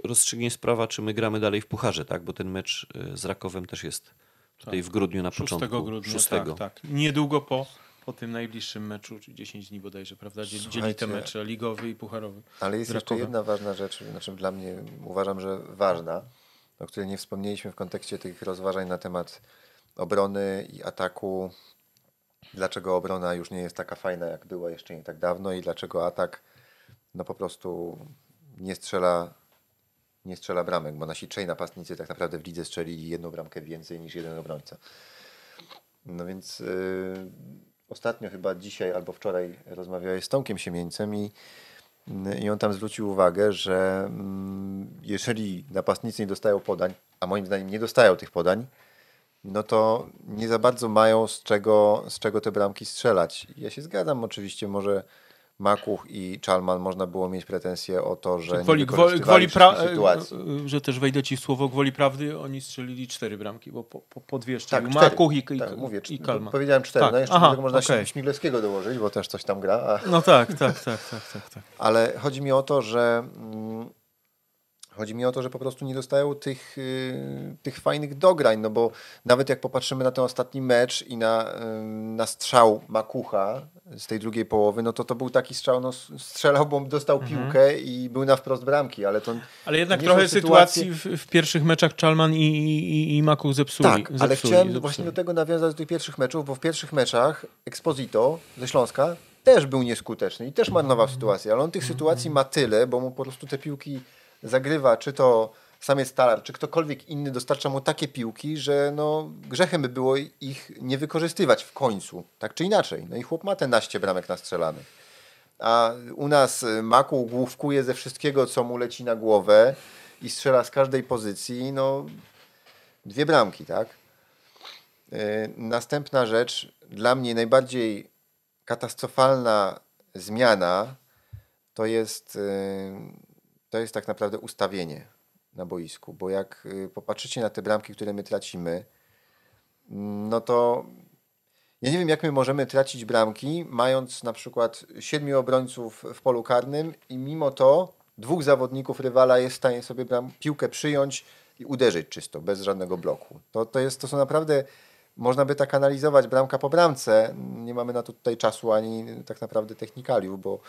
rozstrzygnie sprawa, czy my gramy dalej w pucharze, tak? bo ten mecz z Rakowem też jest tej w grudniu na 6 początku. grudnia, 6. Tak, tak. Niedługo po, po tym najbliższym meczu, 10 dni bodajże, prawda? Dzieli, dzieli te mecze ligowy i pucharowy. Ale jest jeszcze jedna ważna rzecz, znaczy dla mnie uważam, że ważna, o której nie wspomnieliśmy w kontekście tych rozważań na temat obrony i ataku. Dlaczego obrona już nie jest taka fajna, jak była jeszcze nie tak dawno i dlaczego atak no po prostu nie strzela nie strzela bramek, bo nasi trzej napastnicy tak naprawdę w lidze strzelili jedną bramkę więcej niż jeden obrońca. No więc yy, ostatnio chyba dzisiaj albo wczoraj rozmawiałem z Tomkiem Siemieńcem i, y, i on tam zwrócił uwagę, że mm, jeżeli napastnicy nie dostają podań, a moim zdaniem nie dostają tych podań, no to nie za bardzo mają z czego, z czego te bramki strzelać. Ja się zgadzam oczywiście, może Makuch i Chalman można było mieć pretensje o to, że gwoli, nie gwoli, gwoli sytuacji. Że też wejdę ci w słowo gwoli prawdy, oni strzelili cztery bramki, bo po, po, po dwie Tak, Makuch i, tak, mówię, i Kalman. Powiedziałem cztery, tak. no jeszcze Aha, tak można okay. Śmigleckiego dołożyć, bo też coś tam gra. A... No tak, tak, tak, tak, tak, tak. Ale chodzi mi o to, że... Mm, Chodzi mi o to, że po prostu nie dostają tych, y, tych fajnych dograń, no bo nawet jak popatrzymy na ten ostatni mecz i na, y, na strzał Makucha z tej drugiej połowy, no to to był taki strzał, no strzelał, bo dostał mhm. piłkę i był na wprost bramki, ale to Ale jednak trochę sytuacji w, w, pierwszych meczach Czalman i, i, i Makuch zepsuli. Tak, zepsuli, ale chciałem zepsuli. właśnie do tego nawiązać do tych pierwszych meczów, bo w pierwszych meczach Exposito ze Śląska też był nieskuteczny i też marnował mhm. sytuację, ale on tych mhm. sytuacji ma tyle, bo mu po prostu te piłki zagrywa, czy to samiec talar, czy ktokolwiek inny dostarcza mu takie piłki, że no, grzechem by było ich nie wykorzystywać w końcu, tak czy inaczej. No i chłop ma te naście bramek nastrzelany a u nas y, Maku główkuje ze wszystkiego, co mu leci na głowę i strzela z każdej pozycji, no dwie bramki, tak? Y, następna rzecz, dla mnie najbardziej katastrofalna zmiana to jest y, to jest tak naprawdę ustawienie na boisku, bo jak y, popatrzycie na te bramki, które my tracimy, mm, no to ja nie wiem, jak my możemy tracić bramki, mając na przykład siedmiu obrońców w polu karnym i mimo to dwóch zawodników rywala jest w stanie sobie bram, piłkę przyjąć i uderzyć czysto, bez żadnego bloku. To, to, jest, to są naprawdę, można by tak analizować bramka po bramce. Nie mamy na to tutaj czasu ani tak naprawdę technikaliów, bo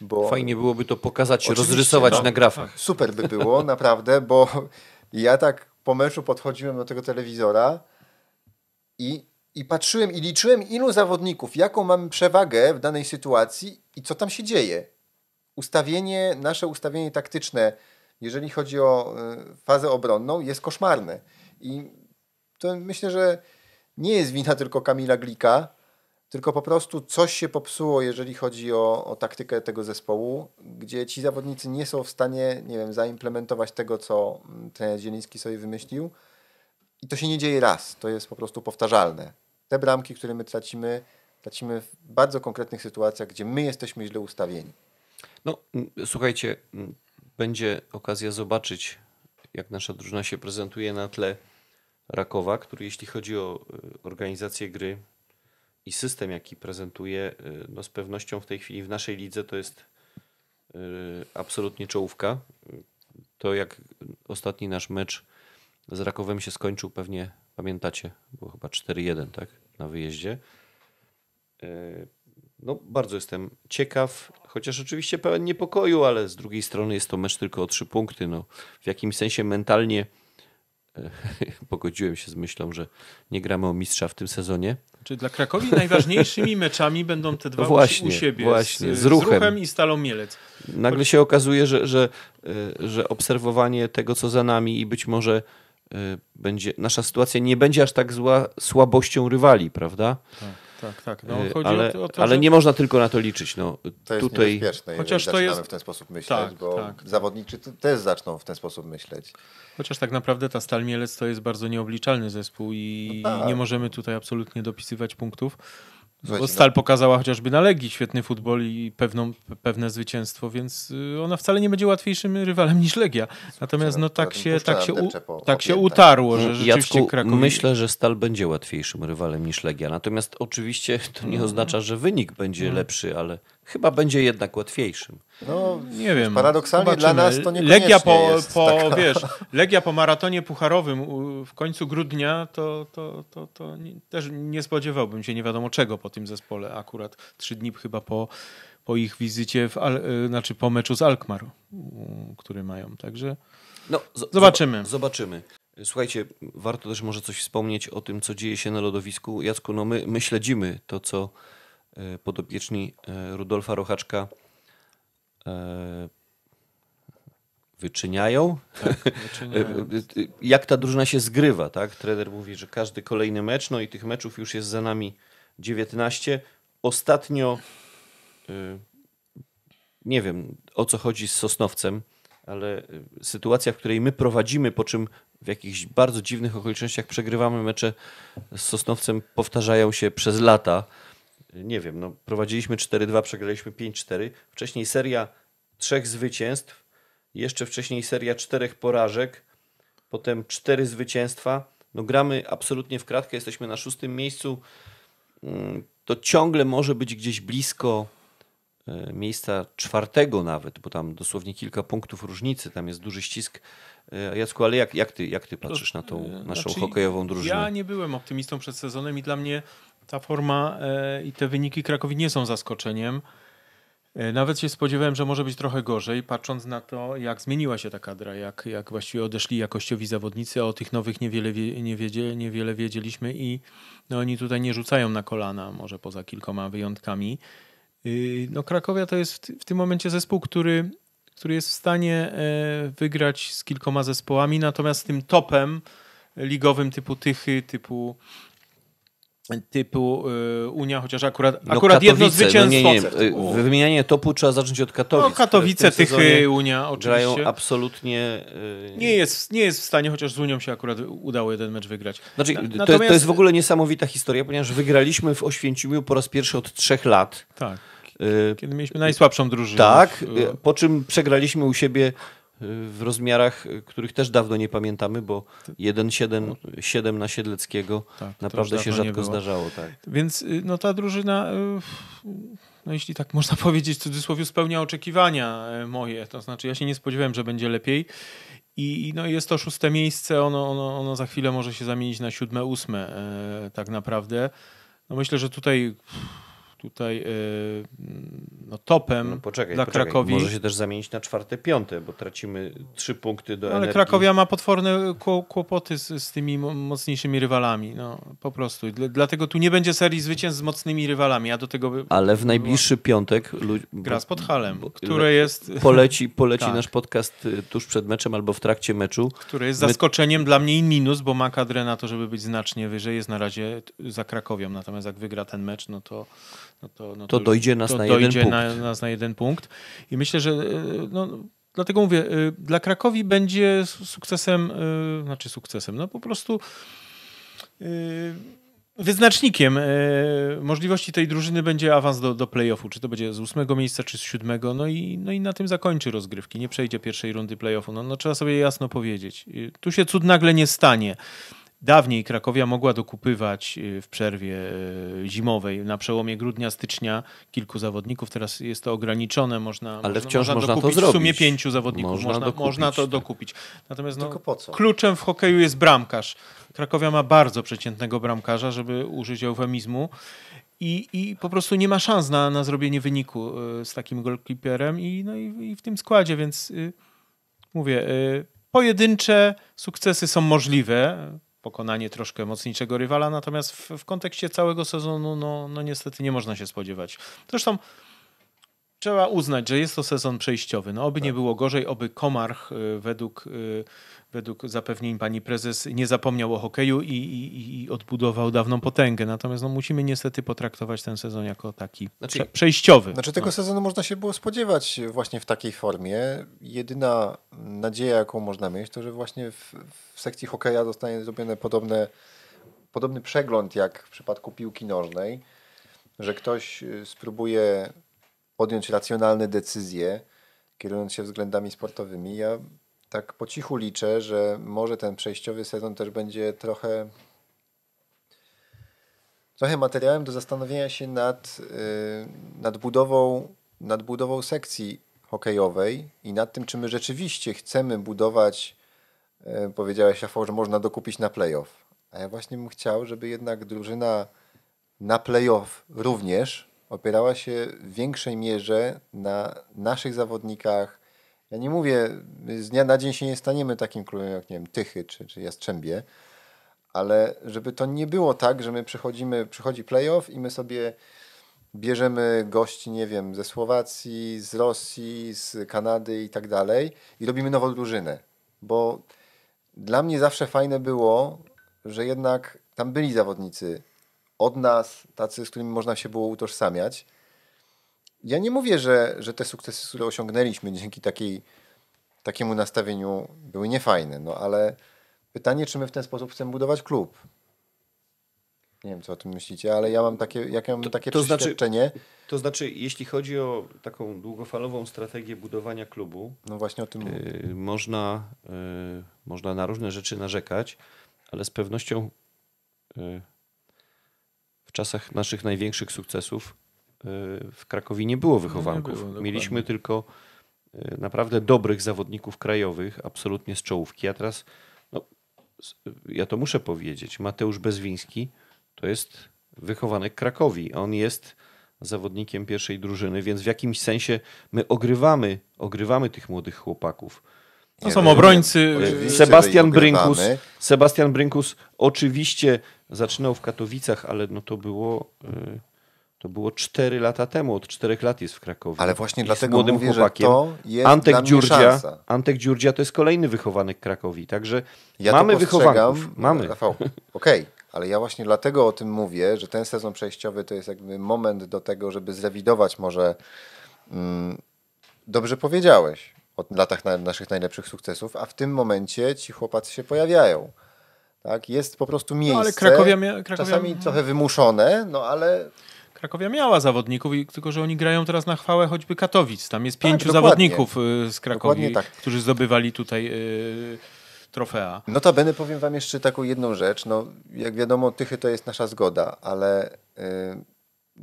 bo... Fajnie byłoby to pokazać, Oczywiście, rozrysować no, na grafach. Super by było, naprawdę, bo ja tak po meczu podchodziłem do tego telewizora i, i patrzyłem i liczyłem, ilu zawodników, jaką mamy przewagę w danej sytuacji i co tam się dzieje. Ustawienie, nasze ustawienie taktyczne, jeżeli chodzi o e, fazę obronną, jest koszmarne. I to myślę, że nie jest wina tylko Kamila Glika, tylko po prostu coś się popsuło, jeżeli chodzi o, o taktykę tego zespołu, gdzie ci zawodnicy nie są w stanie, nie wiem, zaimplementować tego, co mm, ten Zieliński sobie wymyślił. I to się nie dzieje raz, to jest po prostu powtarzalne. Te bramki, które my tracimy, tracimy w bardzo konkretnych sytuacjach, gdzie my jesteśmy źle ustawieni. No, słuchajcie, będzie okazja zobaczyć, jak nasza drużyna się prezentuje na tle Rakowa, który jeśli chodzi o y, organizację gry, i system, jaki prezentuje, y, no z pewnością w tej chwili w naszej lidze to jest y, absolutnie czołówka. To jak ostatni nasz mecz z Rakowem się skończył, pewnie pamiętacie, było chyba 4-1, tak, na wyjeździe. Y, no, bardzo jestem ciekaw, chociaż oczywiście pełen niepokoju, ale z drugiej strony jest to mecz tylko o trzy punkty. No, w jakimś sensie mentalnie pogodziłem się z myślą, że nie gramy o mistrza w tym sezonie. Czy dla Krakowi najważniejszymi meczami będą te dwa no właśnie, u siebie właśnie, z, z, ruchem. z ruchem i Stalą Mielec. Nagle się okazuje, że, że, e, że obserwowanie tego, co za nami i być może e, będzie, nasza sytuacja nie będzie aż tak zła słabością rywali, prawda? Tak tak, tak. No, y, ale, o to, ale że... nie można tylko na to liczyć. No, to jest tutaj... niebezpieczne, Chociaż to jest... w ten sposób myśleć, tak, bo tak. zawodnicy też zaczną w ten sposób myśleć. Chociaż tak naprawdę ta Stal Mielec to jest bardzo nieobliczalny zespół i no tak. nie możemy tutaj absolutnie dopisywać punktów. Bo no. Stal pokazała chociażby na Legii świetny futbol i pewną, pewne zwycięstwo, więc y, ona wcale nie będzie łatwiejszym rywalem niż Legia. Natomiast no tak się, tak się, u, tak się utarło, że mm, rzeczywiście Jacku, Krakowi... myślę, że Stal będzie łatwiejszym rywalem niż Legia. Natomiast oczywiście to nie no. oznacza, że wynik będzie mhm. lepszy, ale chyba będzie jednak łatwiejszym. No, nie wiem. Paradoksalnie Zobaczymy. dla nas to nie Legia po, jest po taka. wiesz, Legia po maratonie pucharowym w końcu grudnia to, to, to, to nie, też nie spodziewałbym się nie wiadomo czego po tym zespole akurat trzy dni chyba po, po ich wizycie, w, y, znaczy po meczu z Alkmaar, który mają, także no, zobaczymy. Zobaczymy. Słuchajcie, warto też może coś wspomnieć o tym, co dzieje się na lodowisku. Jacku, no my, my śledzimy to, co E, podopieczni e, Rudolfa Rochaczka e, wyczyniają. Tak, wyczyniają. Jak ta drużyna się zgrywa, tak? Trener mówi, że każdy kolejny mecz, no i tych meczów już jest za nami 19. Ostatnio nie wiem o co chodzi z Sosnowcem, ale sytuacja, w której my prowadzimy, po czym w jakichś bardzo dziwnych okolicznościach przegrywamy mecze z Sosnowcem, powtarzają się przez lata nie wiem, no, prowadziliśmy 4-2, przegraliśmy 5-4. Wcześniej seria trzech zwycięstw, jeszcze wcześniej seria czterech porażek, potem cztery zwycięstwa. No, gramy absolutnie w kratkę, jesteśmy na szóstym miejscu. Mm, to ciągle może być gdzieś blisko e, miejsca czwartego nawet, bo tam dosłownie kilka punktów różnicy, tam jest duży ścisk. E, Jacku, ale jak, jak, ty, jak ty patrzysz na tą e, naszą znaczy, hokejową drużynę? Ja nie byłem optymistą przed sezonem i dla mnie ta forma e, i te wyniki Krakowi nie są zaskoczeniem. E, nawet się spodziewałem, że może być trochę gorzej, patrząc na to, jak zmieniła się ta kadra, jak, jak właściwie odeszli jakościowi zawodnicy, a o tych nowych niewiele, wie, nie wiedzie, niewiele wiedzieliśmy i no, oni tutaj nie rzucają na kolana, może poza kilkoma wyjątkami. Y, no, Krakowia to jest w, w tym momencie zespół, który, który jest w stanie e, wygrać z kilkoma zespołami, natomiast tym topem ligowym typu Tychy, typu typu e, Unia, chociaż akurat, no, akurat jedno zwycięstwo. No nie, nie. E, wymienianie topu trzeba zacząć od Katowic. No, Katowice, tych e, Unia oczywiście. Grają absolutnie... Nie, jest, nie jest w stanie, chociaż z Unią się akurat udało jeden mecz wygrać. Znaczy, to, to, jest w ogóle niesamowita historia, ponieważ wygraliśmy w Oświęcimiu po raz pierwszy od trzech lat. Tak. Kiedy mieliśmy najsłabszą drużynę. Tak, po czym przegraliśmy u siebie w rozmiarach, y, których też dawno nie pamiętamy, bo 1-7 no. na Siedleckiego tak, naprawdę się rzadko zdarzało. Tak. Więc y, no, ta drużyna, y, no, jeśli tak można powiedzieć w cudzysłowie, spełnia oczekiwania moje. To znaczy ja się nie spodziewałem, że będzie lepiej. I, no, jest to szóste miejsce, ono, ono, ono za chwilę może się zamienić na siódme, ósme tak naprawdę. No myślę, że tutaj tutaj y, no, topem no poczekaj, dla poczekaj. Krakowi. Może się też zamienić na czwarte, piąte, bo tracimy trzy punkty do no, Ale energii. Krakowia ma potworne kłopoty z, z tymi mocniejszymi rywalami. No, po prostu. Dl dlatego tu nie będzie serii zwycięstw z mocnymi rywalami, a do tego... Ale w najbliższy piątek... Gra z Podhalem, które jest... Poleci, poleci tak. nasz podcast y, tuż przed meczem albo w trakcie meczu. Które jest My... zaskoczeniem dla mnie i minus, bo ma kadrę na to, żeby być znacznie wyżej. Jest na razie za Krakowią. Natomiast jak wygra ten mecz, no to no to, no to, to, dojdzie, nas, to na dojdzie na, nas, na jeden punkt. I myślę, że y, no, dlatego mówię, y, dla Krakowi będzie sukcesem, y, znaczy sukcesem, no po prostu wyznacznikiem możliwości tej drużyny będzie awans do, do playoffu, czy to będzie z ósmego miejsca, czy z siódmego, no i, no i na tym zakończy rozgrywki, nie przejdzie pierwszej rundy playoffu, no, no trzeba sobie jasno powiedzieć. Tu się cud nagle nie stanie. Dawniej Krakowia mogła dokupywać y, w przerwie y, zimowej na przełomie grudnia, stycznia kilku zawodników. Teraz jest to ograniczone, można, Ale wciąż można, można dokupić to zrobić. w sumie pięciu zawodników. Można, można, dokupić, można to tak. dokupić. Natomiast no, kluczem w hokeju jest bramkarz. Krakowia ma bardzo przeciętnego bramkarza, żeby użyć eufemizmu. I, I po prostu nie ma szans na, na zrobienie wyniku y, z takim goalkeeperem i, no i, i w tym składzie, więc y, mówię, y, pojedyncze sukcesy są możliwe pokonanie troszkę mocniejszego rywala, natomiast w, w kontekście całego sezonu, no, no niestety nie można się spodziewać. Zresztą trzeba uznać, że jest to sezon przejściowy. No, oby tak. nie było gorzej, oby Komarch y, według y, według zapewnień pani prezes nie zapomniał o hokeju i, i, i odbudował dawną potęgę. Natomiast no, musimy niestety potraktować ten sezon jako taki znaczy, prze, przejściowy. Znaczy tego no. sezonu można się było spodziewać właśnie w takiej formie. Jedyna nadzieja, jaką można mieć, to że właśnie w, w sekcji hokeja zostanie zrobiony podobne, podobny przegląd jak w przypadku piłki nożnej, że ktoś y, spróbuje podjąć racjonalne decyzje, kierując się względami sportowymi. Ja tak po cichu liczę, że może ten przejściowy sezon też będzie trochę trochę materiałem do zastanowienia się nad, y, nad, budową, nad budową sekcji hokejowej i nad tym, czy my rzeczywiście chcemy budować, y, Powiedziałaś, powiedziałeś Afo, że można dokupić na playoff. A ja właśnie bym chciał, żeby jednak drużyna na playoff również opierała się w większej mierze na naszych zawodnikach, ja nie mówię, z dnia na dzień się nie staniemy takim królem jak, nie wiem, Tychy czy, czy Jastrzębie, ale żeby to nie było tak, że my przychodzimy, przychodzi playoff i my sobie bierzemy gości, nie wiem, ze Słowacji, z Rosji, z Kanady i tak dalej i robimy nową drużynę, bo dla mnie zawsze fajne było, że jednak tam byli zawodnicy od nas, tacy, z którymi można się było utożsamiać, ja nie mówię, że, że te sukcesy, które osiągnęliśmy dzięki takiej, takiemu nastawieniu były niefajne, no ale pytanie, czy my w ten sposób chcemy budować klub. Nie wiem, co o tym myślicie, ale ja mam takie, jak ja mam to, takie to znaczy- przeświadczenie. Znaczy, to znaczy, jeśli chodzi o taką długofalową strategię budowania klubu, no właśnie o tym yy, można, yy, można na różne rzeczy narzekać, ale z pewnością yy, w czasach naszych największych sukcesów Y, w Krakowie nie było wychowanków. Nie było, Mieliśmy tylko y, naprawdę dobrych zawodników krajowych, absolutnie z czołówki. A teraz, no, ja to muszę powiedzieć, Mateusz Bezwiński to jest wychowanek Krakowi. On jest zawodnikiem pierwszej drużyny, więc w jakimś sensie my ogrywamy, ogrywamy tych młodych chłopaków. To no są obrońcy. E, Sebastian Brynkus, Sebastian Brynkus oczywiście zaczynał w Katowicach, ale no to było y, to było 4 lata temu, od 4 lat jest w Krakowie. Ale właśnie jest dlatego młodym mówię, chłopakiem. że to jest Antek dla Dziurdzia, Antek Dziurdzia to jest kolejny w Krakowi, także ja mamy wychowanków. E, mamy. okej, okay. ale ja właśnie dlatego o tym mówię, że ten sezon przejściowy to jest jakby moment do tego, żeby zrewidować może mm, dobrze powiedziałeś o latach na, naszych najlepszych sukcesów, a w tym momencie ci chłopacy się pojawiają. Tak, jest po prostu miejsce, no, ale Krakowie, Krakowia... czasami trochę wymuszone, no ale Krakowia miała zawodników, tylko że oni grają teraz na chwałę choćby Katowic. Tam jest tak, pięciu zawodników y, z Krakowi, tak. którzy zdobywali tutaj yy, trofea. Notabene powiem wam jeszcze taką jedną rzecz. No, jak wiadomo, Tychy to jest nasza zgoda, ale y,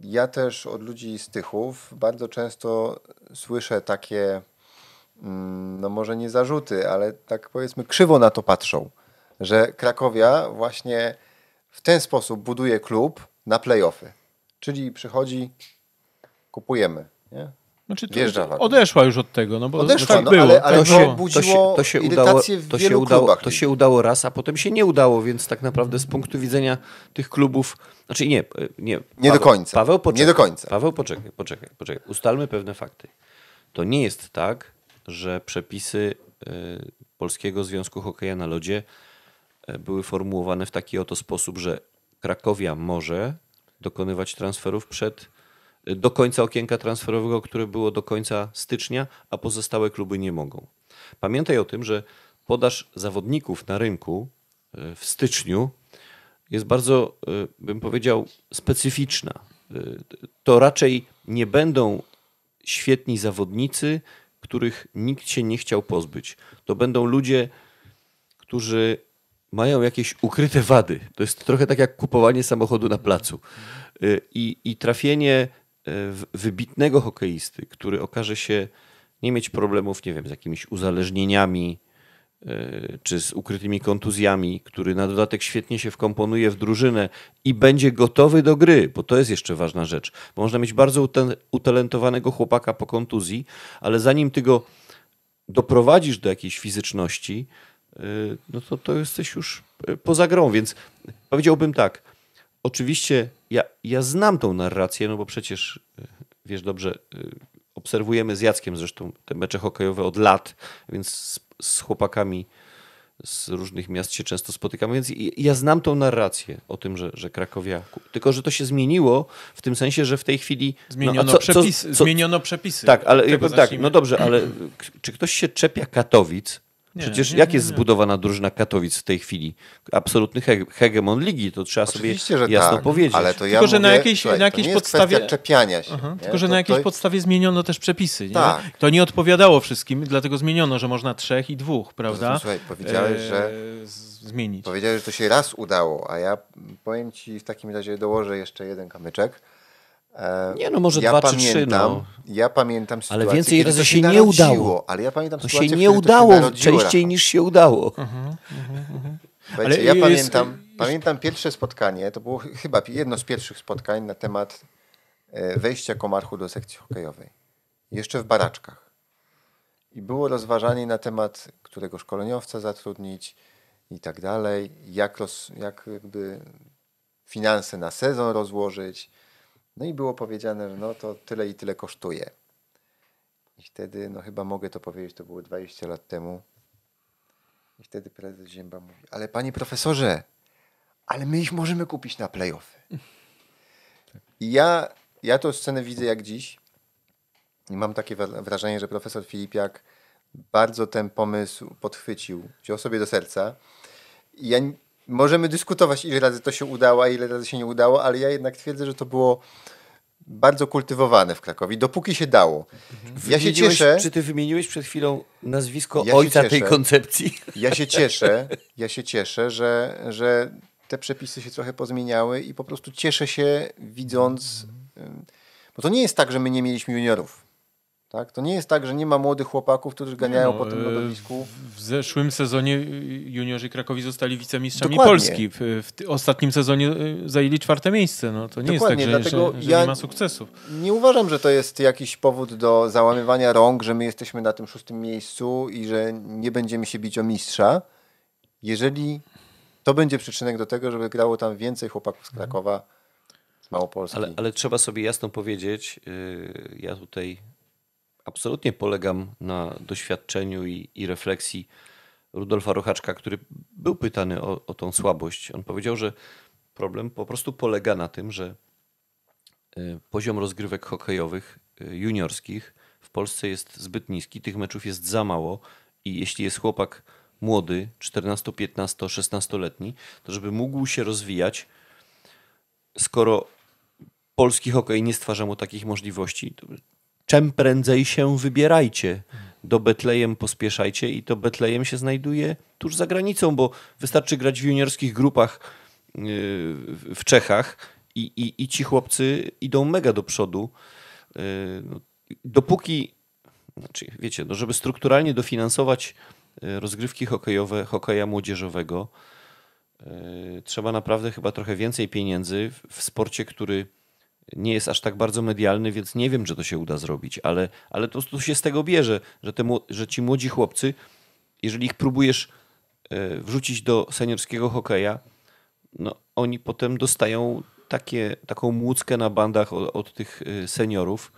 ja też od ludzi z Tychów bardzo często słyszę takie, mm, no może nie zarzuty, ale tak powiedzmy krzywo na to patrzą, że Krakowia właśnie w ten sposób buduje klub na playoffy Czyli przychodzi, kupujemy, nie? Znaczy, to, odeszła już od tego, no bo odeszła, znaczy no, było. ale, ale tak to, się, to, się, to się udało, to się udało, to się udało raz, a potem się nie udało, więc tak naprawdę z punktu widzenia tych klubów, znaczy nie, nie, Paweł, do końca. Paweł, poczekaj, nie do końca. Paweł, poczekaj, poczekaj, poczekaj. Ustalmy pewne fakty. To nie jest tak, że przepisy y, Polskiego Związku Hokeja na Lodzie y, były formułowane w taki oto sposób, że Krakowia może, dokonywać transferów przed do końca okienka transferowego, które było do końca stycznia, a pozostałe kluby nie mogą. Pamiętaj o tym, że podaż zawodników na rynku e, w styczniu jest bardzo, e, bym powiedział, specyficzna. E, to raczej nie będą świetni zawodnicy, których nikt się nie chciał pozbyć. To będą ludzie, którzy mają jakieś ukryte wady. To jest trochę tak jak kupowanie samochodu na placu. Y, I, i trafienie y, wybitnego hokeisty, który okaże się nie mieć problemów, nie wiem, z jakimiś uzależnieniami y, czy z ukrytymi kontuzjami, który na dodatek świetnie się wkomponuje w drużynę i będzie gotowy do gry, bo to jest jeszcze ważna rzecz. Bo można mieć bardzo utalentowanego chłopaka po kontuzji, ale zanim ty go doprowadzisz do jakiejś fizyczności, Y, no to, to jesteś już y, poza grą, więc powiedziałbym tak. Oczywiście ja, ja znam tą narrację, no bo przecież y, wiesz dobrze, obserwujemy z Jackiem zresztą te mecze hokejowe od lat, więc z, z chłopakami z różnych miast się często spotykamy, więc ja znam tą narrację o tym, że, że Krakowia Tylko, że to się zmieniło w tym sensie, że w tej chwili... No, zmieniono, no, co, przepis, co, co, zmieniono przepisy. Tak, ale tak, no dobrze, ale czy ktoś się czepia Katowic, Przecież nie, jak nie, jest nie, zbudowana drużyna Katowic w tej chwili? Absolutny hegemon ligi, to trzeba Oczywiście, sobie jasno tak, powiedzieć. Ale to ja Tylko, że mówię, na jakiejś, słuchaj, na jakiejś podstawie. czepiania się. Aha, tylko, że to, na jakiejś to... podstawie zmieniono też przepisy. Tak. To nie odpowiadało wszystkim, dlatego zmieniono, że można trzech i dwóch, prawda? No, słuchaj, powiedziałeś, że. E, zmienić. Powiedziałeś, że to się raz udało, a ja powiem ci w takim razie dołożę jeszcze jeden kamyczek E, nie, no może ja dwa pamiętam, czy trzy. No. Ja pamiętam sytuację, Ale więcej razy się, się nie udało. Ale ja pamiętam to się nie udało się częściej Rafał. niż się udało. Mhm, mhm, mhm. ale ja jest, pamiętam, jest... pamiętam pierwsze spotkanie, to było chyba jedno z pierwszych spotkań na temat e, wejścia Komarchu do sekcji hokejowej. Jeszcze w baraczkach. I było rozważanie na temat, którego szkoleniowca zatrudnić i tak dalej, jak, roz, jak jakby finanse na sezon rozłożyć no i było powiedziane, że no to tyle i tyle kosztuje. I wtedy, no chyba mogę to powiedzieć, to było 20 lat temu. I wtedy prezes Zięba mówi, ale panie profesorze, ale my ich możemy kupić na playoffy. I ja, ja tę scenę widzę jak dziś. I mam takie wrażenie, że profesor Filipiak bardzo ten pomysł podchwycił, wziął sobie do serca. I ja Możemy dyskutować, ile razy to się udało, a ile razy się nie udało, ale ja jednak twierdzę, że to było bardzo kultywowane w Krakowie, dopóki się dało. Mhm. Ja się cieszę. Czy ty wymieniłeś przed chwilą nazwisko ja ojca tej koncepcji? Ja się cieszę, ja się cieszę, że, że te przepisy się trochę pozmieniały i po prostu cieszę się widząc. Bo to nie jest tak, że my nie mieliśmy juniorów. Tak? To nie jest tak, że nie ma młodych chłopaków, którzy ganiają no, po tym e, lodowisku. W zeszłym sezonie y, y, juniorzy Krakowi zostali wicemistrzami Dokładnie. Polski. W, w ostatnim sezonie y, zajęli czwarte miejsce. No, to nie Dokładnie, jest tak, że, że, że ja nie ma sukcesów. Nie uważam, że to jest jakiś powód do załamywania rąk, że my jesteśmy na tym szóstym miejscu i że nie będziemy się bić o mistrza. Jeżeli to będzie przyczynek do tego, żeby grało tam więcej chłopaków z mhm. Krakowa, z Małopolski. Ale, ale trzeba sobie jasno powiedzieć, yy, ja tutaj absolutnie polegam na doświadczeniu i, i refleksji Rudolfa Rochaczka, który był pytany o, o tą słabość. On powiedział, że problem po prostu polega na tym, że e, poziom rozgrywek hokejowych e, juniorskich w Polsce jest zbyt niski, tych meczów jest za mało i jeśli jest chłopak młody, 14, 15, 16-letni, to żeby mógł się rozwijać, skoro polski hokej nie stwarza mu takich możliwości, czym prędzej się wybierajcie. Do Betlejem pospieszajcie i to Betlejem się znajduje tuż za granicą, bo wystarczy grać w juniorskich grupach y, w Czechach i, i, i ci chłopcy idą mega do przodu. Y, no, dopóki, znaczy, wiecie, no żeby strukturalnie dofinansować y, rozgrywki hokejowe, hokeja młodzieżowego, trzeba naprawdę chyba trochę więcej pieniędzy w sporcie, który nie jest aż tak bardzo medialny, więc nie wiem, czy to się uda zrobić, ale, ale to, to się z tego bierze, że, te, że ci młodzi chłopcy, jeżeli ich próbujesz e, wrzucić do seniorskiego hokeja, no, oni potem dostają takie, taką młódzkę na bandach od, od tych e, seniorów.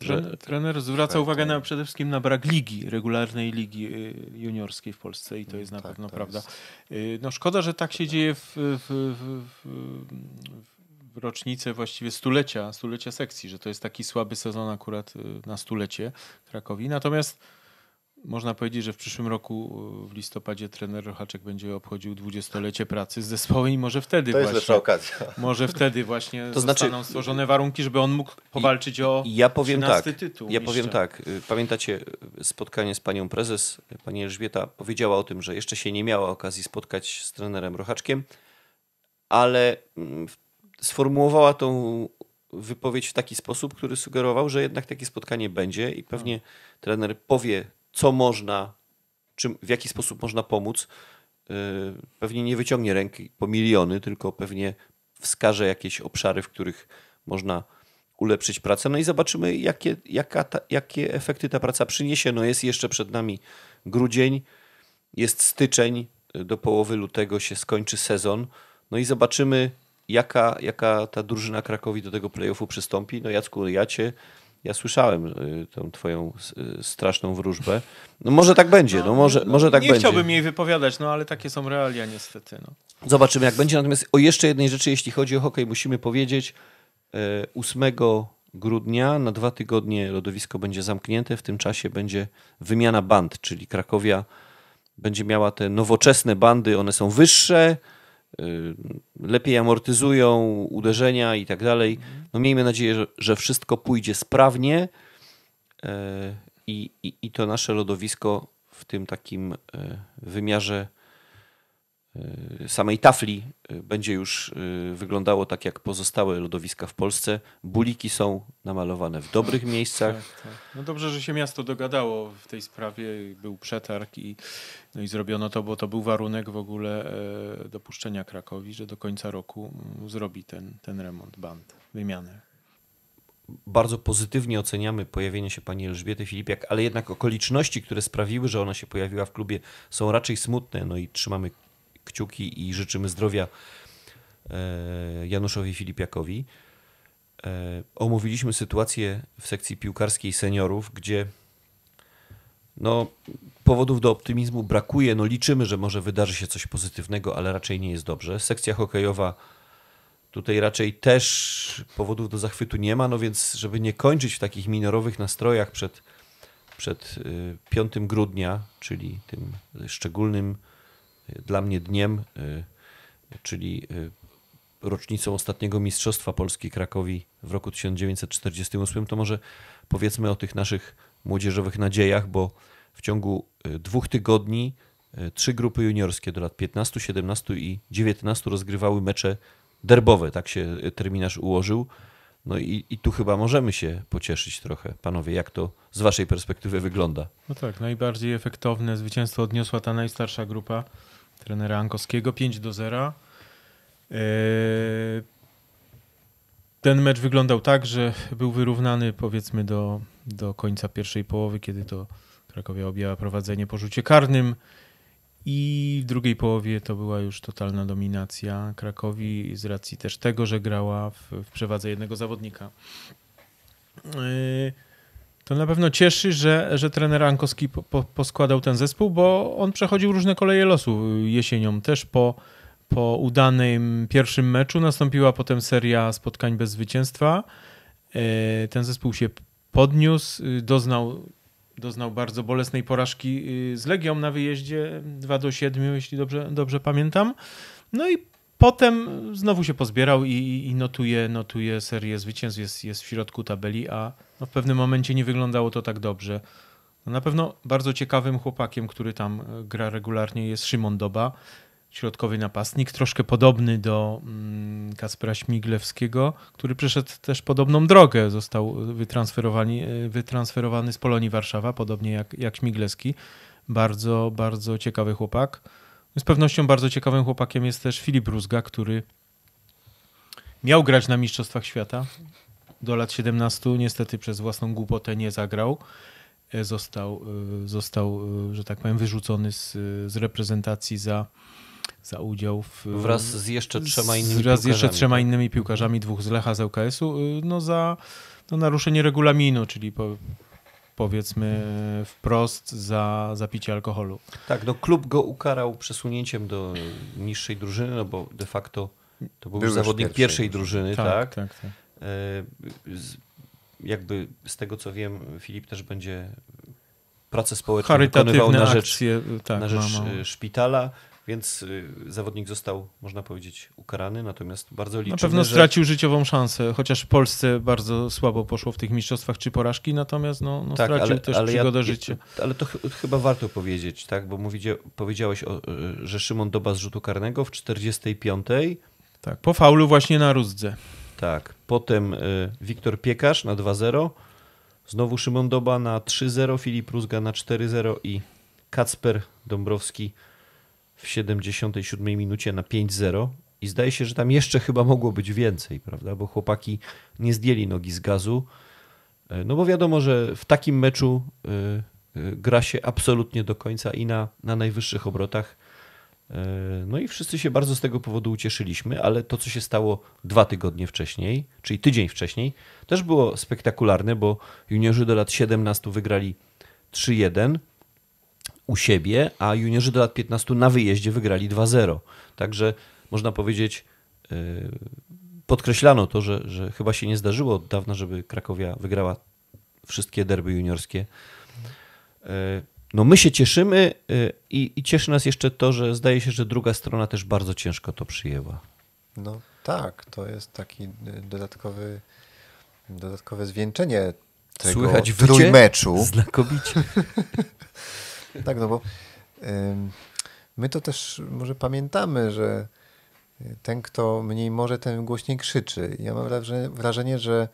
Że... Trener zwraca uwagę na, przede wszystkim na brak ligi, regularnej ligi e, juniorskiej w Polsce i to mm, jest na tak, pewno prawda. Jest. No szkoda, że tak się dzieje w, w, w, w rocznicę właściwie stulecia, stulecia sekcji, że to jest taki słaby sezon akurat y, na stulecie Krakowi. Natomiast można powiedzieć, że w przyszłym roku y, w listopadzie trener Rochaczek będzie obchodził dwudziestolecie pracy z zespołem i może wtedy to jest właśnie, lepsza okazja. Może wtedy właśnie to znaczy, zostaną znaczy, stworzone warunki, żeby on mógł powalczyć o ja powiem tak, tytuł. Ja mistrza. powiem tak. Y, pamiętacie spotkanie z panią prezes? Pani Elżbieta powiedziała o tym, że jeszcze się nie miała okazji spotkać z trenerem Rochaczkiem, ale mm, w sformułowała tą wypowiedź w taki sposób, który sugerował, że jednak takie spotkanie będzie i pewnie tak. trener powie, co można, czym, w jaki sposób można pomóc. Y, pewnie nie wyciągnie ręki po miliony, tylko pewnie wskaże jakieś obszary, w których można ulepszyć pracę. No i zobaczymy, jakie, jaka ta, jakie efekty ta praca przyniesie. No jest jeszcze przed nami grudzień, jest styczeń, do połowy lutego się skończy sezon. No i zobaczymy, jaka, jaka ta drużyna Krakowi do tego playoffu przystąpi. No Jacku, ja cię ja słyszałem y, tą twoją y, straszną wróżbę. No może tak będzie, no może, no, może tak nie będzie. Nie chciałbym jej wypowiadać, no ale takie są realia niestety. No. Zobaczymy jak będzie. Natomiast o jeszcze jednej rzeczy, jeśli chodzi o hokej, musimy powiedzieć. 8 e, grudnia na dwa tygodnie lodowisko będzie zamknięte. W tym czasie będzie wymiana band, czyli Krakowia będzie miała te nowoczesne bandy, one są wyższe, Y, lepiej amortyzują uderzenia i tak dalej. No miejmy nadzieję, że, że wszystko pójdzie sprawnie e, i, i, i to nasze lodowisko w tym takim e, wymiarze Y, samej tafli y, będzie już y, wyglądało tak jak pozostałe lodowiska w Polsce. Buliki są namalowane w dobrych miejscach. Tak, tak. No dobrze, że się miasto dogadało w tej sprawie. Był przetarg i, no i zrobiono to, bo to był warunek w ogóle e, dopuszczenia Krakowi, że do końca roku mm, zrobi ten, ten remont, band, wymianę. Bardzo pozytywnie oceniamy pojawienie się pani Elżbiety Filipiak, ale jednak okoliczności, które sprawiły, że ona się pojawiła w klubie, są raczej smutne. No i trzymamy kciuki i życzymy zdrowia e, Januszowi Filipiakowi. E, omówiliśmy sytuację w sekcji piłkarskiej seniorów, gdzie no, powodów do optymizmu brakuje. No, liczymy, że może wydarzy się coś pozytywnego, ale raczej nie jest dobrze. Sekcja hokejowa tutaj raczej też powodów do zachwytu nie ma, no więc, żeby nie kończyć w takich minorowych nastrojach przed, przed 5 y, grudnia, czyli tym szczególnym dla mnie dniem, y, czyli y, rocznicą ostatniego Mistrzostwa Polski Krakowi w roku 1948, to może powiedzmy o tych naszych młodzieżowych nadziejach, bo w ciągu y, dwóch tygodni trzy grupy juniorskie do lat 15, 17 i 19 rozgrywały mecze derbowe, tak się terminarz ułożył. No i, i tu chyba możemy się pocieszyć trochę. Panowie, jak to z waszej perspektywy wygląda? No tak, najbardziej efektowne zwycięstwo odniosła ta najstarsza grupa, trenera Ankowskiego, 5 do 0. E, ten mecz wyglądał tak, że był wyrównany powiedzmy do, do końca pierwszej połowy, kiedy to Krakowia objęła prowadzenie po rzucie karnym. I w drugiej połowie to była już totalna dominacja Krakowi z racji też tego, że grała w, w przewadze jednego zawodnika. Yy, to na pewno cieszy, że, że trener Ankowski po, po, poskładał ten zespół, bo on przechodził różne koleje losu jesienią. Też po, po udanym pierwszym meczu nastąpiła potem seria spotkań bez zwycięstwa. E, ten zespół się podniósł, y, doznał, doznał bardzo bolesnej porażki y, z Legią na wyjeździe 2 do 7, jeśli dobrze, dobrze pamiętam. No i potem znowu się pozbierał i, i notuje, notuje serię zwycięstw, jest, jest w środku tabeli, a no w pewnym momencie nie wyglądało to tak dobrze. No, na pewno bardzo ciekawym chłopakiem, który tam e, gra regularnie jest Szymon Doba, środkowy napastnik, troszkę podobny do mm, Kaspera Śmiglewskiego, który przeszedł też podobną drogę, został e, wytransferowany, e, wytransferowany z Polonii Warszawa, podobnie jak, jak Śmiglewski. Bardzo, bardzo ciekawy chłopak. No z pewnością bardzo ciekawym chłopakiem jest też Filip Rózga, który miał grać na Mistrzostwach Świata do lat 17 niestety przez własną głupotę nie zagrał. E, został, e, został e, że tak powiem, wyrzucony z, z reprezentacji za, za udział w, wraz z jeszcze trzema innymi z, wraz z jeszcze trzema tak? innymi piłkarzami, dwóch z Lecha z UKS-u, no za no naruszenie regulaminu, czyli po, powiedzmy wprost za, za picie alkoholu. Tak, no klub go ukarał przesunięciem do niższej drużyny, no bo de facto to był, był zawodnik pierwszej, pierwszej drużyny, tak, tak, tak. tak. E, jakby z tego co wiem, Filip też będzie pracę społeczną wykonywał na rzecz, akcje, tak, na rzecz e, szpitala. Więc e, zawodnik został, można powiedzieć, ukarany, natomiast bardzo Na pewno stracił życiową szansę, chociaż Polsce bardzo słabo poszło w tych mistrzostwach czy porażki, natomiast no, no tak, stracił ale, też ale przygodę ja, życia. Ale to ch chyba warto powiedzieć, tak? bo mówicie, powiedziałeś, o, że Szymon Doba z rzutu karnego w 45. Tak, po faulu właśnie na Rózdze. Tak. Potem y, Wiktor Piekarz na 2-0. Znowu Szymon Doba na 3-0, Filip Rózga na 4-0 i Kacper Dąbrowski w 77 minucie na 5-0. I zdaje się, że tam jeszcze chyba mogło być więcej, prawda? Bo chłopaki nie zdjęli nogi z gazu. E, no bo wiadomo, że w takim meczu y, y, gra się absolutnie do końca i na, na najwyższych obrotach. E, no i wszyscy się bardzo z tego powodu ucieszyliśmy, ale to, co się stało dwa tygodnie wcześniej, czyli tydzień wcześniej, też było spektakularne, bo juniorzy do lat 17 wygrali 3-1 u siebie, a juniorzy do lat 15 na wyjeździe wygrali 2-0. Także można powiedzieć, e, podkreślano to, że, że chyba się nie zdarzyło od dawna, żeby Krakowia wygrała wszystkie derby juniorskie. E, no my się cieszymy y, i, i, cieszy nas jeszcze to, że zdaje się, że druga strona też bardzo ciężko to przyjęła. No tak, to jest taki y, dodatkowy, dodatkowe zwieńczenie tego Słychać trójmeczu. Znakomicie. tak, no bo ym, my to też może pamiętamy, że y, ten, kto mniej może, ten głośniej krzyczy. Ja mam wrażenie, że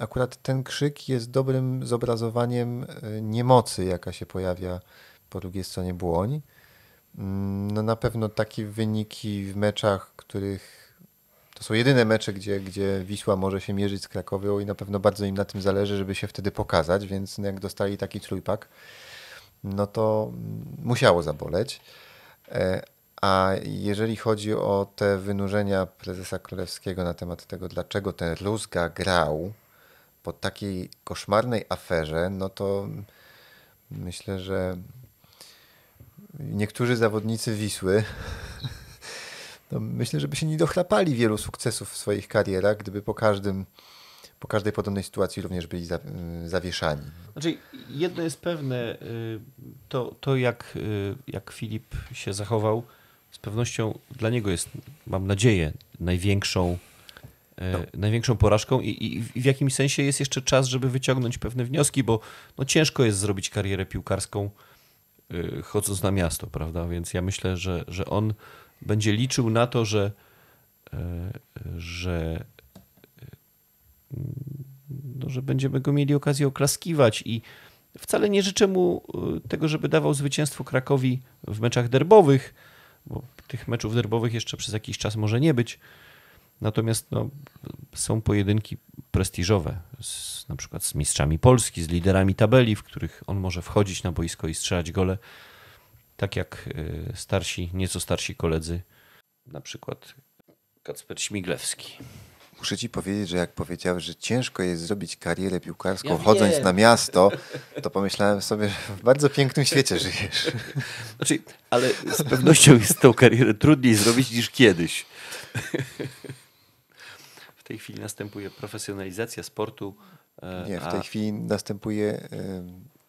akurat ten krzyk jest dobrym zobrazowaniem e, niemocy, jaka się pojawia po drugiej stronie błoń. Mm, no na pewno takie wyniki w meczach, których to są jedyne mecze, gdzie, gdzie Wisła może się mierzyć z Krakowią i na pewno bardzo im na tym zależy, żeby się wtedy pokazać, więc no jak dostali taki trójpak, no to mm, musiało zaboleć. E, a jeżeli chodzi o te wynurzenia prezesa Królewskiego na temat tego, dlaczego ten Luzga grał, po takiej koszmarnej aferze, no to myślę, że niektórzy zawodnicy Wisły no myślę, żeby się nie dochlapali wielu sukcesów w swoich karierach, gdyby po każdym po każdej podobnej sytuacji również byli zawieszani. Znaczy, jedno jest pewne, y, to, to jak, y, jak Filip się zachował, z pewnością dla niego jest, mam nadzieję, największą E, no. największą porażką i, i, i, w jakimś sensie jest jeszcze czas, żeby wyciągnąć pewne wnioski, bo no ciężko jest zrobić karierę piłkarską y, chodząc na miasto, prawda? Więc ja myślę, że, że on będzie liczył na to, że, e, że, y, no, że będziemy go mieli okazję oklaskiwać i wcale nie życzę mu y, tego, żeby dawał zwycięstwo Krakowi w meczach derbowych, bo tych meczów derbowych jeszcze przez jakiś czas może nie być Natomiast no, są pojedynki prestiżowe, z, na przykład z mistrzami Polski, z liderami tabeli, w których on może wchodzić na boisko i strzelać gole, tak jak y, starsi, nieco starsi koledzy, na przykład Kacper Śmiglewski. Muszę ci powiedzieć, że jak powiedziałeś, że ciężko jest zrobić karierę piłkarską ja chodząc wiem. na miasto, to pomyślałem sobie, że w bardzo pięknym świecie żyjesz. Znaczy, ale z pewnością jest tą karierę trudniej zrobić niż kiedyś tej chwili następuje profesjonalizacja sportu. E, nie, w a... tej chwili następuje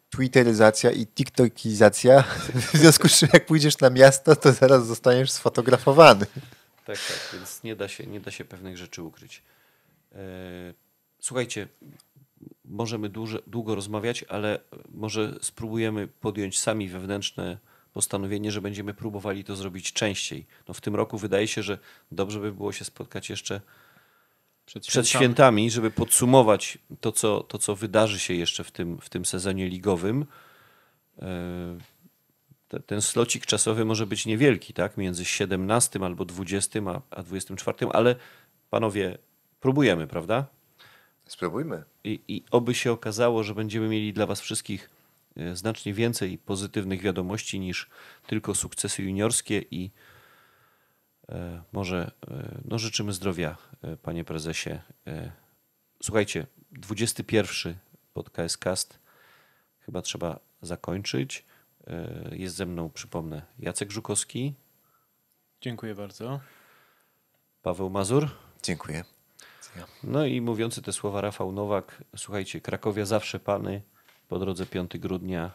twitteryzacja i tiktokizacja, w związku z czym jak pójdziesz na miasto, to zaraz zostaniesz sfotografowany. Tak, tak, więc nie da się, nie da się pewnych rzeczy ukryć. E, słuchajcie, możemy długo rozmawiać, ale może spróbujemy podjąć sami wewnętrzne postanowienie, że będziemy próbowali to zrobić częściej. No w tym roku wydaje się, że dobrze by było się spotkać jeszcze przed świętami. przed świętami, żeby podsumować to co, to, co wydarzy się jeszcze w tym, w tym sezonie ligowym. E, ten slocik czasowy może być niewielki, tak? Między 17 albo 20, a, a 24, ale panowie, próbujemy, prawda? Spróbujmy. I, I oby się okazało, że będziemy mieli dla Was wszystkich e, znacznie więcej pozytywnych wiadomości niż tylko sukcesy juniorskie i E, może e, no życzymy zdrowia, e, panie prezesie. Słuchajcie, 21 podcast cast. Chyba trzeba zakończyć. Jest ze mną, przypomnę, Jacek Żukowski. Dziękuję bardzo. Paweł Mazur. Dziękuję. No i mówiący te słowa Rafał Nowak. Słuchajcie, Krakowia zawsze pany. Po drodze 5 grudnia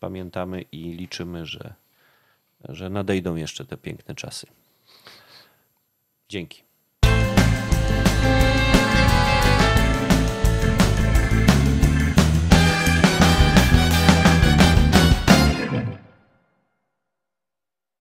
pamiętamy i liczymy, że, że nadejdą jeszcze te piękne czasy. Dzięki.